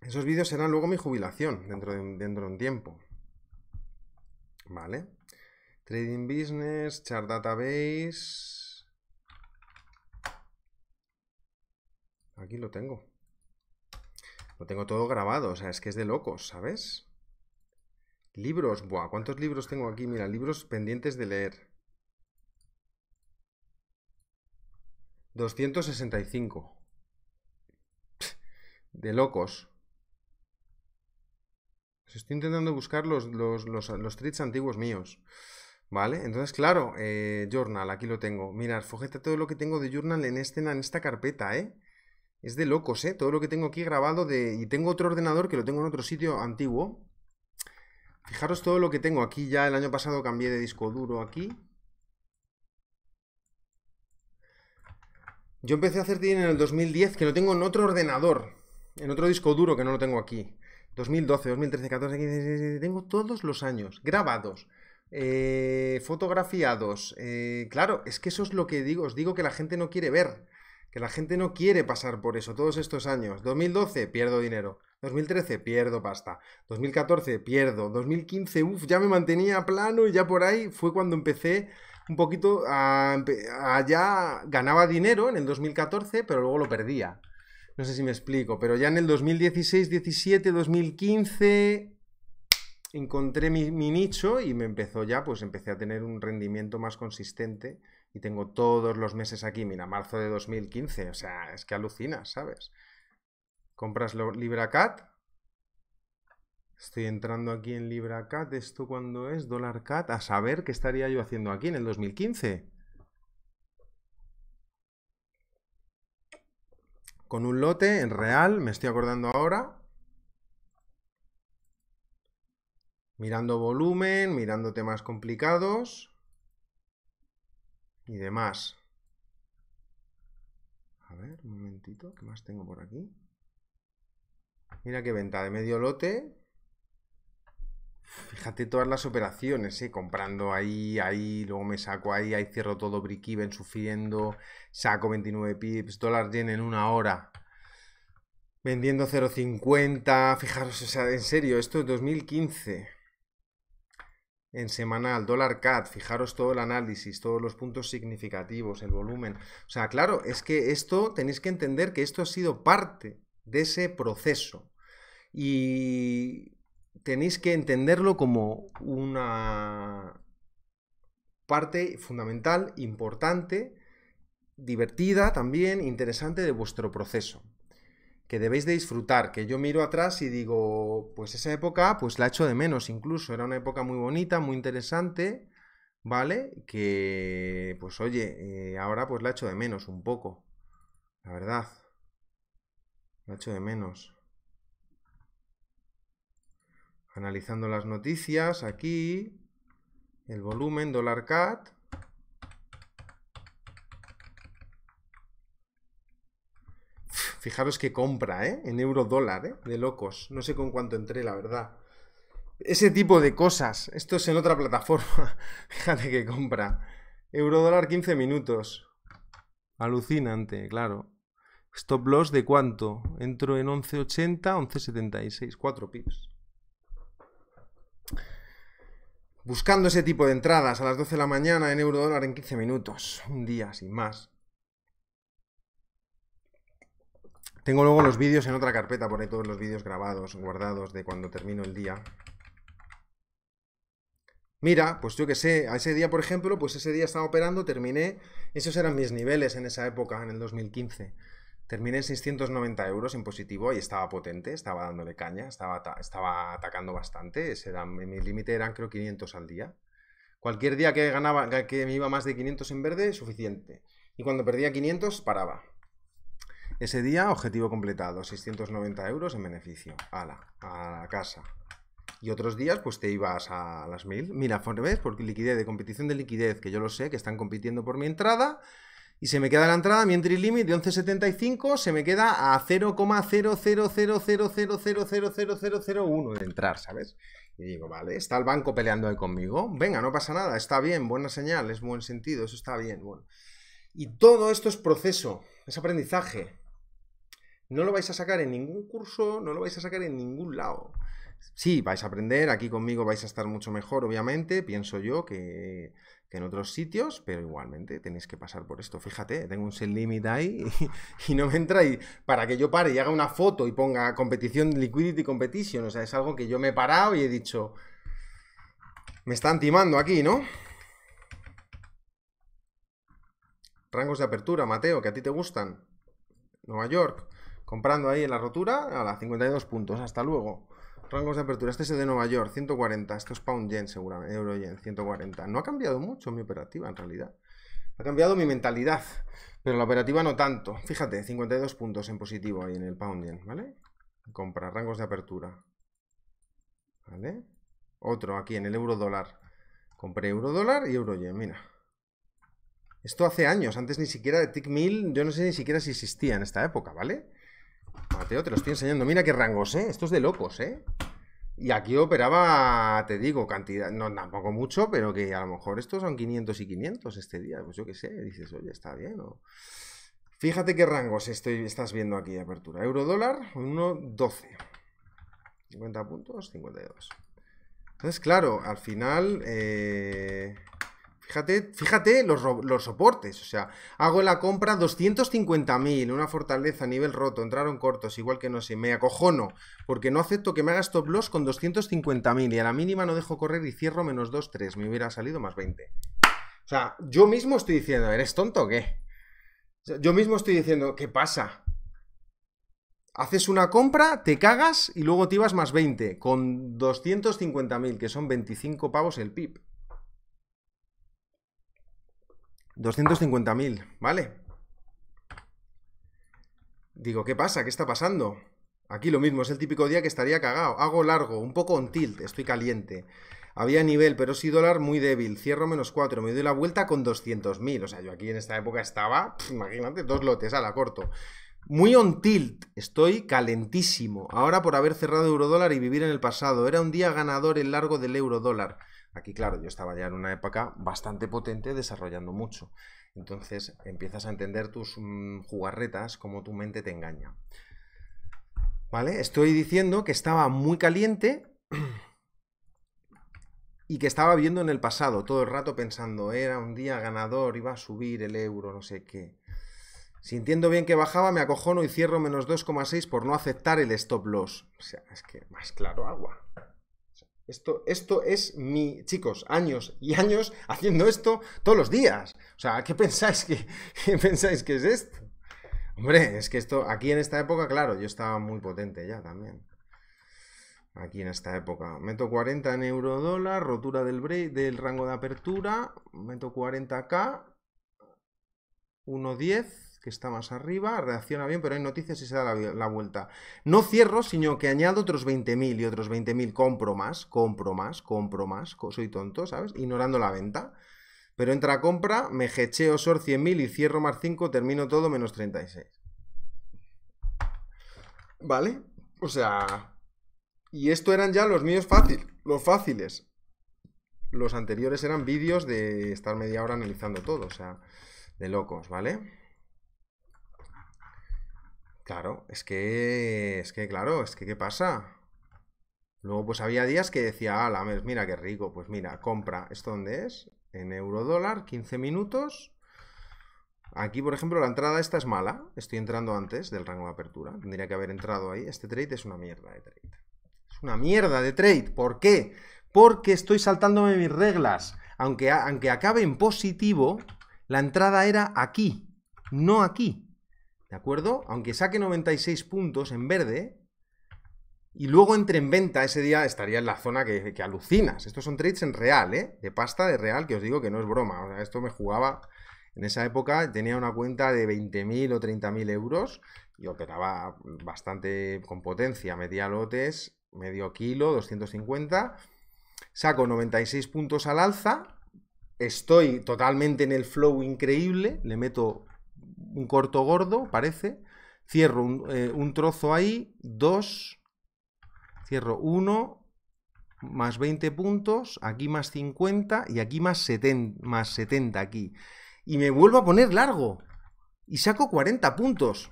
Speaker 1: Esos vídeos serán luego mi jubilación dentro de, dentro de un tiempo. ¿Vale? Trading Business, Chart Database. Aquí lo tengo. Lo tengo todo grabado, o sea, es que es de locos, ¿sabes? Libros, buah, ¿cuántos libros tengo aquí? Mira, libros pendientes de leer. 265. de locos. Pues estoy intentando buscar los, los, tweets antiguos míos. ¿Vale? Entonces, claro, eh, Journal, aquí lo tengo. Mira, fojete todo lo que tengo de Journal en, este, en esta carpeta, ¿eh? Es de locos, ¿eh? Todo lo que tengo aquí grabado de... Y tengo otro ordenador que lo tengo en otro sitio antiguo Fijaros todo lo que tengo aquí. Ya el año pasado cambié de disco duro aquí. Yo empecé a hacer dinero en el 2010, que lo tengo en otro ordenador, en otro disco duro que no lo tengo aquí. 2012, 2013, 2014... 15, tengo todos los años grabados, eh, fotografiados. Eh, claro, es que eso es lo que digo, os digo que la gente no quiere ver, que la gente no quiere pasar por eso todos estos años. 2012, pierdo dinero. 2013 pierdo pasta, 2014 pierdo, 2015 uff, ya me mantenía plano y ya por ahí fue cuando empecé un poquito a, ya ganaba dinero en el 2014, pero luego lo perdía. No sé si me explico, pero ya en el 2016, 17, 2015 encontré mi, mi, nicho y me empezó ya, pues empecé a tener un rendimiento más consistente y tengo todos los meses aquí, mira, marzo de 2015, o sea, es que alucinas, ¿sabes? compras LibraCat. Estoy entrando aquí en LibraCat. ¿Esto cuándo es? dólar cat A saber qué estaría yo haciendo aquí en el 2015. Con un lote en real, me estoy acordando ahora. Mirando volumen, mirando temas complicados y demás. A ver, un momentito, ¿qué más tengo por aquí? Mira qué venta de medio lote. Fíjate todas las operaciones, eh, comprando ahí, ahí, luego me saco ahí, ahí cierro todo briqui, ven sufriendo, saco 29 pips, dólar yen en una hora, vendiendo 0,50, fijaros, o sea, en serio, esto es 2015, en semanal, dólar CAT, fijaros todo el análisis, todos los puntos significativos, el volumen, o sea, claro, es que esto tenéis que entender que esto ha sido parte de ese proceso. Y tenéis que entenderlo como una parte fundamental, importante, divertida también, interesante de vuestro proceso que debéis de disfrutar, que yo miro atrás y digo, pues esa época, pues la echo de menos incluso, era una época muy bonita, muy interesante, ¿vale? Que, pues oye, eh, ahora pues la echo de menos un poco, la verdad. La de menos. Analizando las noticias, aquí, el volumen, dólar cat. Fijaros que compra, ¿eh? En euro dólar, ¿eh? De locos. No sé con cuánto entré, la verdad. Ese tipo de cosas. Esto es en otra plataforma. Fíjate que compra. Euro dólar 15 minutos. Alucinante, claro. Stop loss de cuánto? Entro en 11.80, 11.76, 4 pips. Buscando ese tipo de entradas a las 12 de la mañana en euro dólar en 15 minutos. Un día, sin más. Tengo luego los vídeos en otra carpeta, por todos los vídeos grabados, guardados de cuando termino el día. Mira, pues yo que sé, a ese día, por ejemplo, pues ese día estaba operando, terminé, esos eran mis niveles en esa época, en el 2015. Terminé 690 euros en positivo y estaba potente, estaba dándole caña, estaba, atacando bastante. mi límite eran creo 500 al día. Cualquier día que ganaba, que me iba más de 500 en verde, suficiente. Y cuando perdía 500, paraba. Ese día, objetivo completado, 690 euros en beneficio. a la casa. Y otros días, pues te ibas a las 1000. Mira, por Porque liquidez, de competición de liquidez, que yo lo sé, que están compitiendo por mi entrada y se me queda la entrada, mi entry limit de 11.75 se me queda a 0,00000000001 de entrar, ¿sabes? Y digo, vale, está el banco peleando ahí conmigo, venga, no pasa nada, está bien, buena señal, es buen sentido, eso está bien, bueno. Y todo esto es proceso, es aprendizaje. No lo vais a sacar en ningún curso, no lo vais a sacar en ningún lado. Sí, vais a aprender, aquí conmigo vais a estar mucho mejor, obviamente, pienso yo, que, en otros sitios, pero igualmente tenéis que pasar por esto. Fíjate, eh, tengo un set limit ahí y, no me entra y para que yo pare y haga una foto y ponga competición, liquidity competition, o sea, es algo que yo me he parado y he dicho, me están timando aquí, ¿no? Rangos de apertura, Mateo, que a ti te gustan. Nueva York, comprando ahí en la rotura a las 52 puntos. Hasta luego. Rangos de apertura. Este es el de Nueva York, 140. Esto es Pound Yen, seguramente. Euro Yen, 140. No ha cambiado mucho mi operativa, en realidad. Ha cambiado mi mentalidad, pero la operativa no tanto. Fíjate, 52 puntos en positivo ahí en el Pound Yen, ¿vale? Compra, rangos de apertura. ¿Vale? Otro aquí en el euro dólar. Compré euro dólar y euro yen, mira. Esto hace años, antes ni siquiera de Tick 1000, yo no sé ni siquiera si existía en esta época, ¿vale? Mateo, te lo estoy enseñando. Mira qué rangos, ¿eh? Esto es de locos, ¿eh? Y aquí operaba, te digo, cantidad, no tampoco mucho, pero que a lo mejor estos son 500 y 500 este día. Pues yo qué sé, dices, oye, está bien. Fíjate qué rangos estoy, estás viendo aquí de apertura. Euro dólar, 1,12. 50 puntos, 52. Entonces, claro, al final... Eh, Fíjate, los, soportes. O sea, hago la compra 250.000, una fortaleza, a nivel roto, entraron cortos, igual que no sé, me acojono, porque no acepto que me hagas stop loss con 250.000 y a la mínima no dejo correr y cierro menos 2, 3, me hubiera salido más 20. O sea, yo mismo estoy diciendo, ¿eres tonto o qué? Yo mismo estoy diciendo, ¿qué pasa? Haces una compra, te cagas y luego te ibas más 20 con 250.000, que son 25 pavos el PIB. 250.000, ¿vale? Digo, ¿qué pasa? ¿Qué está pasando? Aquí lo mismo, es el típico día que estaría cagado. Hago largo, un poco on tilt, estoy caliente. Había nivel, pero sí dólar muy débil. Cierro menos 4, me doy la vuelta con 200.000. O sea, yo aquí en esta época estaba, imagínate, dos lotes a la corto. Muy on tilt, estoy calentísimo. Ahora por haber cerrado eurodólar y vivir en el pasado. Era un día ganador el largo del eurodólar. Aquí, claro, yo estaba ya en una época bastante potente desarrollando mucho. Entonces empiezas a entender tus mm, jugarretas, cómo tu mente te engaña. ¿Vale? Estoy diciendo que estaba muy caliente y que estaba viendo en el pasado, todo el rato pensando, era un día ganador, iba a subir el euro, no sé qué. Sintiendo bien que bajaba, me acojono y cierro menos 2,6 por no aceptar el stop loss. O sea, es que más claro agua. Esto, esto es mi, chicos, años y años haciendo esto todos los días. O sea, ¿qué pensáis que, pensáis que es esto? Hombre, es que esto, aquí en esta época, claro, yo estaba muy potente ya también. Aquí en esta época. Meto 40 en euro dólar, rotura del del rango de apertura. Meto 40k. 1.10 que está más arriba, reacciona bien, pero hay noticias y se da la, vuelta. No cierro, sino que añado otros 20.000 y otros 20.000, compro más, compro más, compro más, soy tonto, ¿sabes? Ignorando la venta. Pero entra a compra, me gecheo SOR 100.000 y cierro más 5, termino todo menos 36. ¿Vale? O sea... Y esto eran ya los míos fácil los fáciles. Los anteriores eran vídeos de estar media hora analizando todo, o sea, de locos, ¿vale? Claro, es que, es que, claro, es que, ¿qué pasa? Luego, pues había días que decía, ah, mira qué rico, pues mira, compra, ¿esto dónde es? En euro dólar, 15 minutos. Aquí, por ejemplo, la entrada esta es mala, estoy entrando antes del rango de apertura, tendría que haber entrado ahí. Este trade es una mierda de trade. Es una mierda de trade, ¿por qué? Porque estoy saltándome mis reglas. Aunque, aunque acabe en positivo, la entrada era aquí, no aquí. ¿De acuerdo? Aunque saque 96 puntos en verde y luego entre en venta ese día, estaría en la zona que, alucinas. Estos son trades en real, ¿eh? De pasta de real, que os digo que no es broma. esto me jugaba en esa época, tenía una cuenta de 20.000 o 30.000 euros y operaba bastante con potencia. media lotes, medio kilo, 250. Saco 96 puntos al alza. Estoy totalmente en el flow increíble. Le meto un corto gordo, parece. Cierro un, eh, trozo ahí, 2, cierro 1, más 20 puntos, aquí más 50 y aquí más 70, 70 aquí. Y me vuelvo a poner largo. Y saco 40 puntos.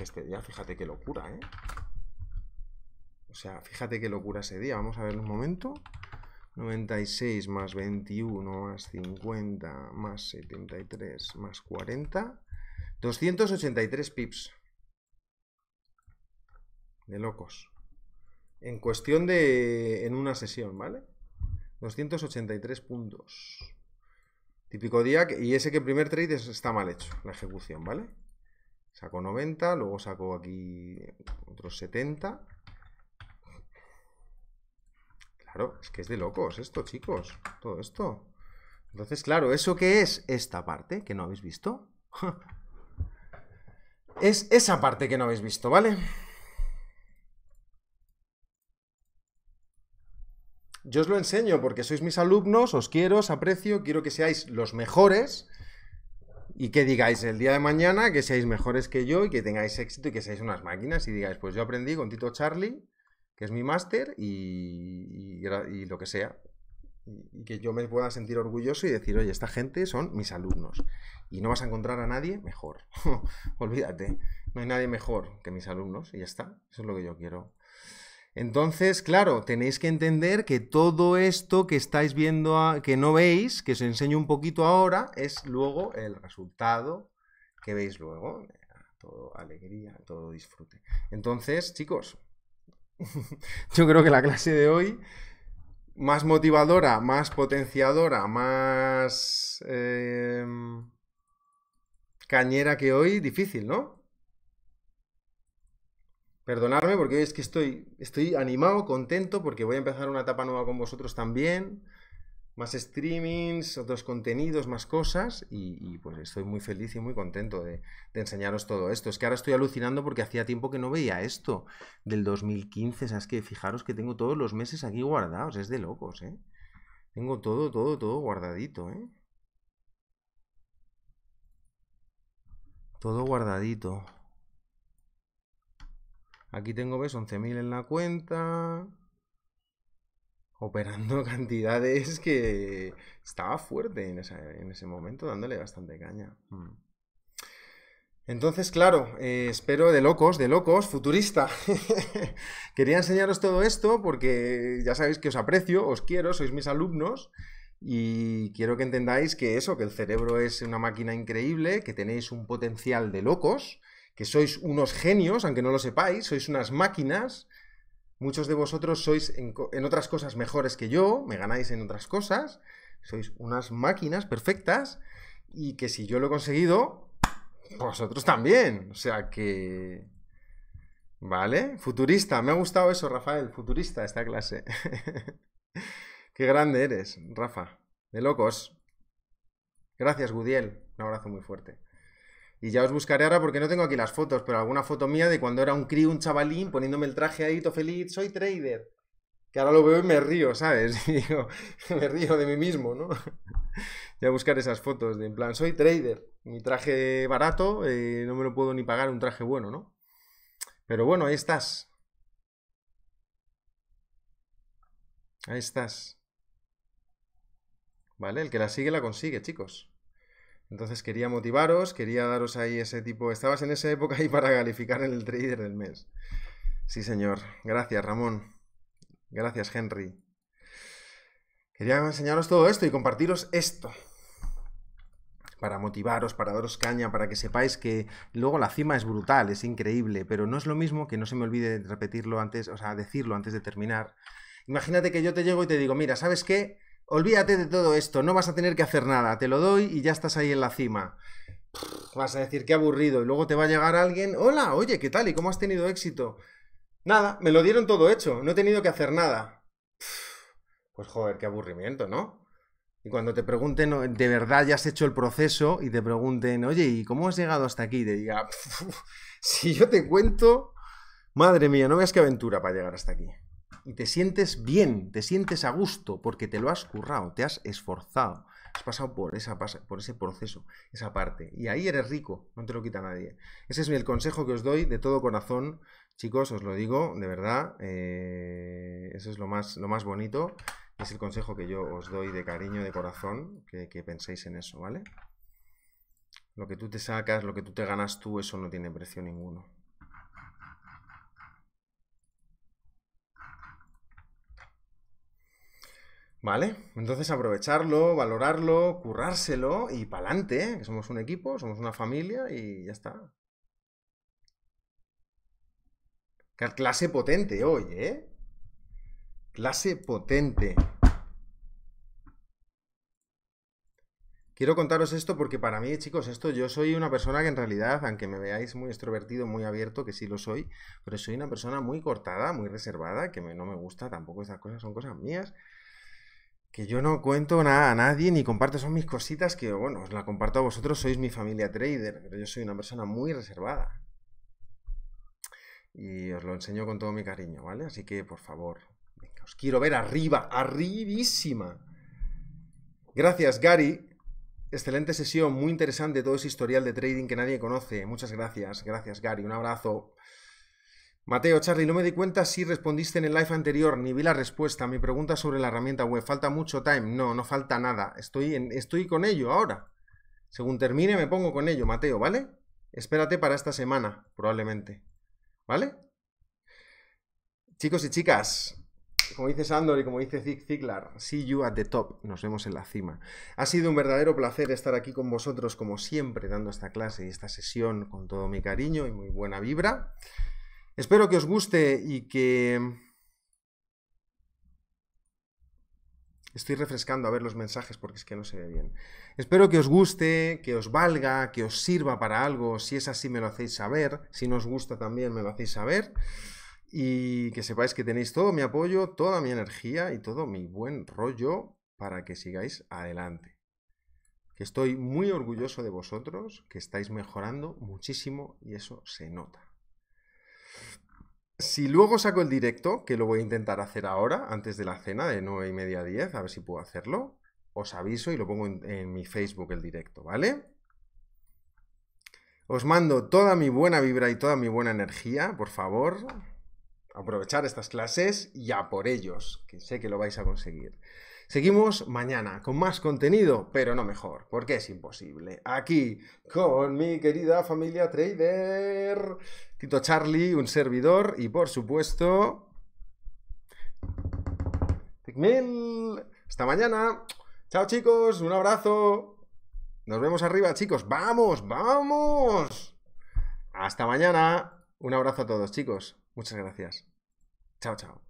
Speaker 1: este día, fíjate qué locura, ¿eh? O sea, fíjate qué locura ese día. Vamos a ver un momento. 96 más 21 más 50 más 73 más 40. 283 pips. De locos. En cuestión de... en una sesión, ¿vale? 283 puntos. Típico día, y ese que el primer trade está mal hecho, la ejecución, ¿vale? Saco 90, luego saco aquí otros 70. Claro, es que es de locos esto, chicos, todo esto. Entonces, claro, ¿eso qué es? Esta parte que no habéis visto. Es esa parte que no habéis visto, ¿vale? Yo os lo enseño porque sois mis alumnos, os quiero, os aprecio, quiero que seáis los mejores y que digáis el día de mañana que seáis mejores que yo y que tengáis éxito y que seáis unas máquinas y digáis, pues yo aprendí con Tito Charlie, que es mi máster, y, y lo que sea y que yo me pueda sentir orgulloso y decir, oye, esta gente son mis alumnos. Y no vas a encontrar a nadie mejor. Olvídate, no hay nadie mejor que mis alumnos y ya está. Eso es lo que yo quiero. Entonces, claro, tenéis que entender que todo esto que estáis viendo, a, que no veis, que os enseño un poquito ahora, es luego el resultado que veis luego. Todo alegría, todo disfrute. Entonces, chicos, yo creo que la clase de hoy más motivadora, más potenciadora, más em, cañera que hoy, difícil, ¿no? Perdonadme porque es que estoy, estoy animado, contento, porque voy a empezar una etapa nueva con vosotros también más streamings, otros contenidos, más cosas y, pues estoy muy feliz y muy contento de, de, enseñaros todo esto. Es que ahora estoy alucinando porque hacía tiempo que no veía esto del 2015, o sea, es que fijaros que tengo todos los meses aquí guardados, es de locos, ¿eh? Tengo todo, todo, todo guardadito, ¿eh? Todo guardadito. Aquí tengo, ¿ves? 11.000 en la cuenta operando cantidades que estaba fuerte en, ese momento, dándole bastante caña. Mm. Entonces, claro, eh, espero de locos, de locos, futurista. Quería enseñaros todo esto porque ya sabéis que os aprecio, os quiero, sois mis alumnos y quiero que entendáis que eso, que el cerebro es una máquina increíble, que tenéis un potencial de locos, que sois unos genios, aunque no lo sepáis, sois unas máquinas Muchos de vosotros sois en, otras cosas mejores que yo, me ganáis en otras cosas, sois unas máquinas perfectas y que si yo lo he conseguido, vosotros también. O sea que... ¿Vale? Futurista, me ha gustado eso, Rafael, futurista esta clase. Qué grande eres, Rafa. De locos. Gracias, Gudiel. Un abrazo muy fuerte. Y ya os buscaré ahora porque no tengo aquí las fotos, pero alguna foto mía de cuando era un crío, un chavalín, poniéndome el traje ahí, todo feliz, soy trader. Que ahora lo veo y me río, ¿sabes? me río de mí mismo, ¿no? ya buscar esas fotos de en plan, soy trader, mi traje barato, eh, no me lo puedo ni pagar un traje bueno, ¿no? Pero bueno, ahí estás. Ahí estás. ¿Vale? El que la sigue la consigue, chicos. Entonces quería motivaros, quería daros ahí ese tipo. Estabas en esa época ahí para calificar en el trader del mes. Sí, señor. Gracias, Ramón. Gracias, Henry. Quería enseñaros todo esto y compartiros esto. Para motivaros, para daros caña, para que sepáis que luego la cima es brutal, es increíble, pero no es lo mismo que no se me olvide repetirlo antes, o sea, decirlo antes de terminar. Imagínate que yo te llego y te digo, mira, ¿sabes qué? Olvídate de todo esto, no vas a tener que hacer nada, te lo doy y ya estás ahí en la cima. Vas a decir qué aburrido y luego te va a llegar alguien, hola, oye, ¿qué tal? ¿Y cómo has tenido éxito? Nada, me lo dieron todo hecho, no he tenido que hacer nada. Pues joder, qué aburrimiento, ¿no? Y cuando te pregunten, de verdad ya has hecho el proceso y te pregunten, oye, ¿y cómo has llegado hasta aquí? Y te diga, si yo te cuento, madre mía, no veas qué aventura para llegar hasta aquí y te sientes bien, te sientes a gusto, porque te lo has currado, te has esforzado, has pasado por, esa, por ese proceso, esa parte. Y ahí eres rico, no te lo quita nadie. Ese es el consejo que os doy de todo corazón. Chicos, os lo digo, de verdad, eh, eso es lo más, lo más bonito. Es el consejo que yo os doy de cariño, de corazón, que penséis en eso, ¿vale? Lo que tú te sacas, lo que tú te ganas tú, eso no tiene precio ninguno. ¿Vale? Entonces aprovecharlo, valorarlo, currárselo y pa'lante, ¿eh? que somos un equipo, somos una familia y ya está. Clase potente hoy, ¿eh? Clase potente. Quiero contaros esto porque para mí, chicos, esto yo soy una persona que en realidad, aunque me veáis muy extrovertido, muy abierto, que sí lo soy, pero soy una persona muy cortada, muy reservada, que no me gusta tampoco esas cosas, son cosas mías que yo no cuento nada a nadie ni comparto, son mis cositas que, bueno, os la comparto a vosotros, sois mi familia trader, pero yo soy una persona muy reservada. Y os lo enseño con todo mi cariño, ¿vale? Así que, por favor, os quiero ver arriba, arribísima. Gracias, Gary. Excelente sesión, muy interesante todo ese historial de trading que nadie conoce. Muchas gracias, gracias, Gary. Un abrazo. Mateo, Charlie, no me di cuenta si respondiste en el live anterior, ni vi la respuesta. Mi pregunta sobre la herramienta web, ¿falta mucho time? No, no falta nada. Estoy, estoy con ello ahora. Según termine me pongo con ello, Mateo, ¿vale? Espérate para esta semana, probablemente. ¿Vale? Chicos y chicas, como dice Sandor y como dice Zig Ziglar, see you at the top, nos vemos en la cima. Ha sido un verdadero placer estar aquí con vosotros, como siempre, dando esta clase y esta sesión con todo mi cariño y muy buena vibra. Espero que os guste y que... Estoy refrescando a ver los mensajes porque es que no se ve bien. Espero que os guste, que os valga, que os sirva para algo. Si es así, me lo hacéis saber. Si no os gusta también, me lo hacéis saber. Y que sepáis que tenéis todo mi apoyo, toda mi energía y todo mi buen rollo para que sigáis adelante. Que estoy muy orgulloso de vosotros, que estáis mejorando muchísimo y eso se nota. Si luego saco el directo, que lo voy a intentar hacer ahora, antes de la cena, de 9 y media a 10, a ver si puedo hacerlo, os aviso y lo pongo en, mi Facebook el directo, ¿vale? Os mando toda mi buena vibra y toda mi buena energía, por favor. Aprovechar estas clases y a por ellos, que sé que lo vais a conseguir. Seguimos mañana con más contenido, pero no mejor, porque es imposible. Aquí con mi querida familia trader, Tito Charlie, un servidor y por supuesto... Mil. Hasta mañana. Chao chicos, un abrazo. Nos vemos arriba chicos. Vamos, vamos. Hasta mañana. Un abrazo a todos chicos. Muchas gracias. Chao, chao.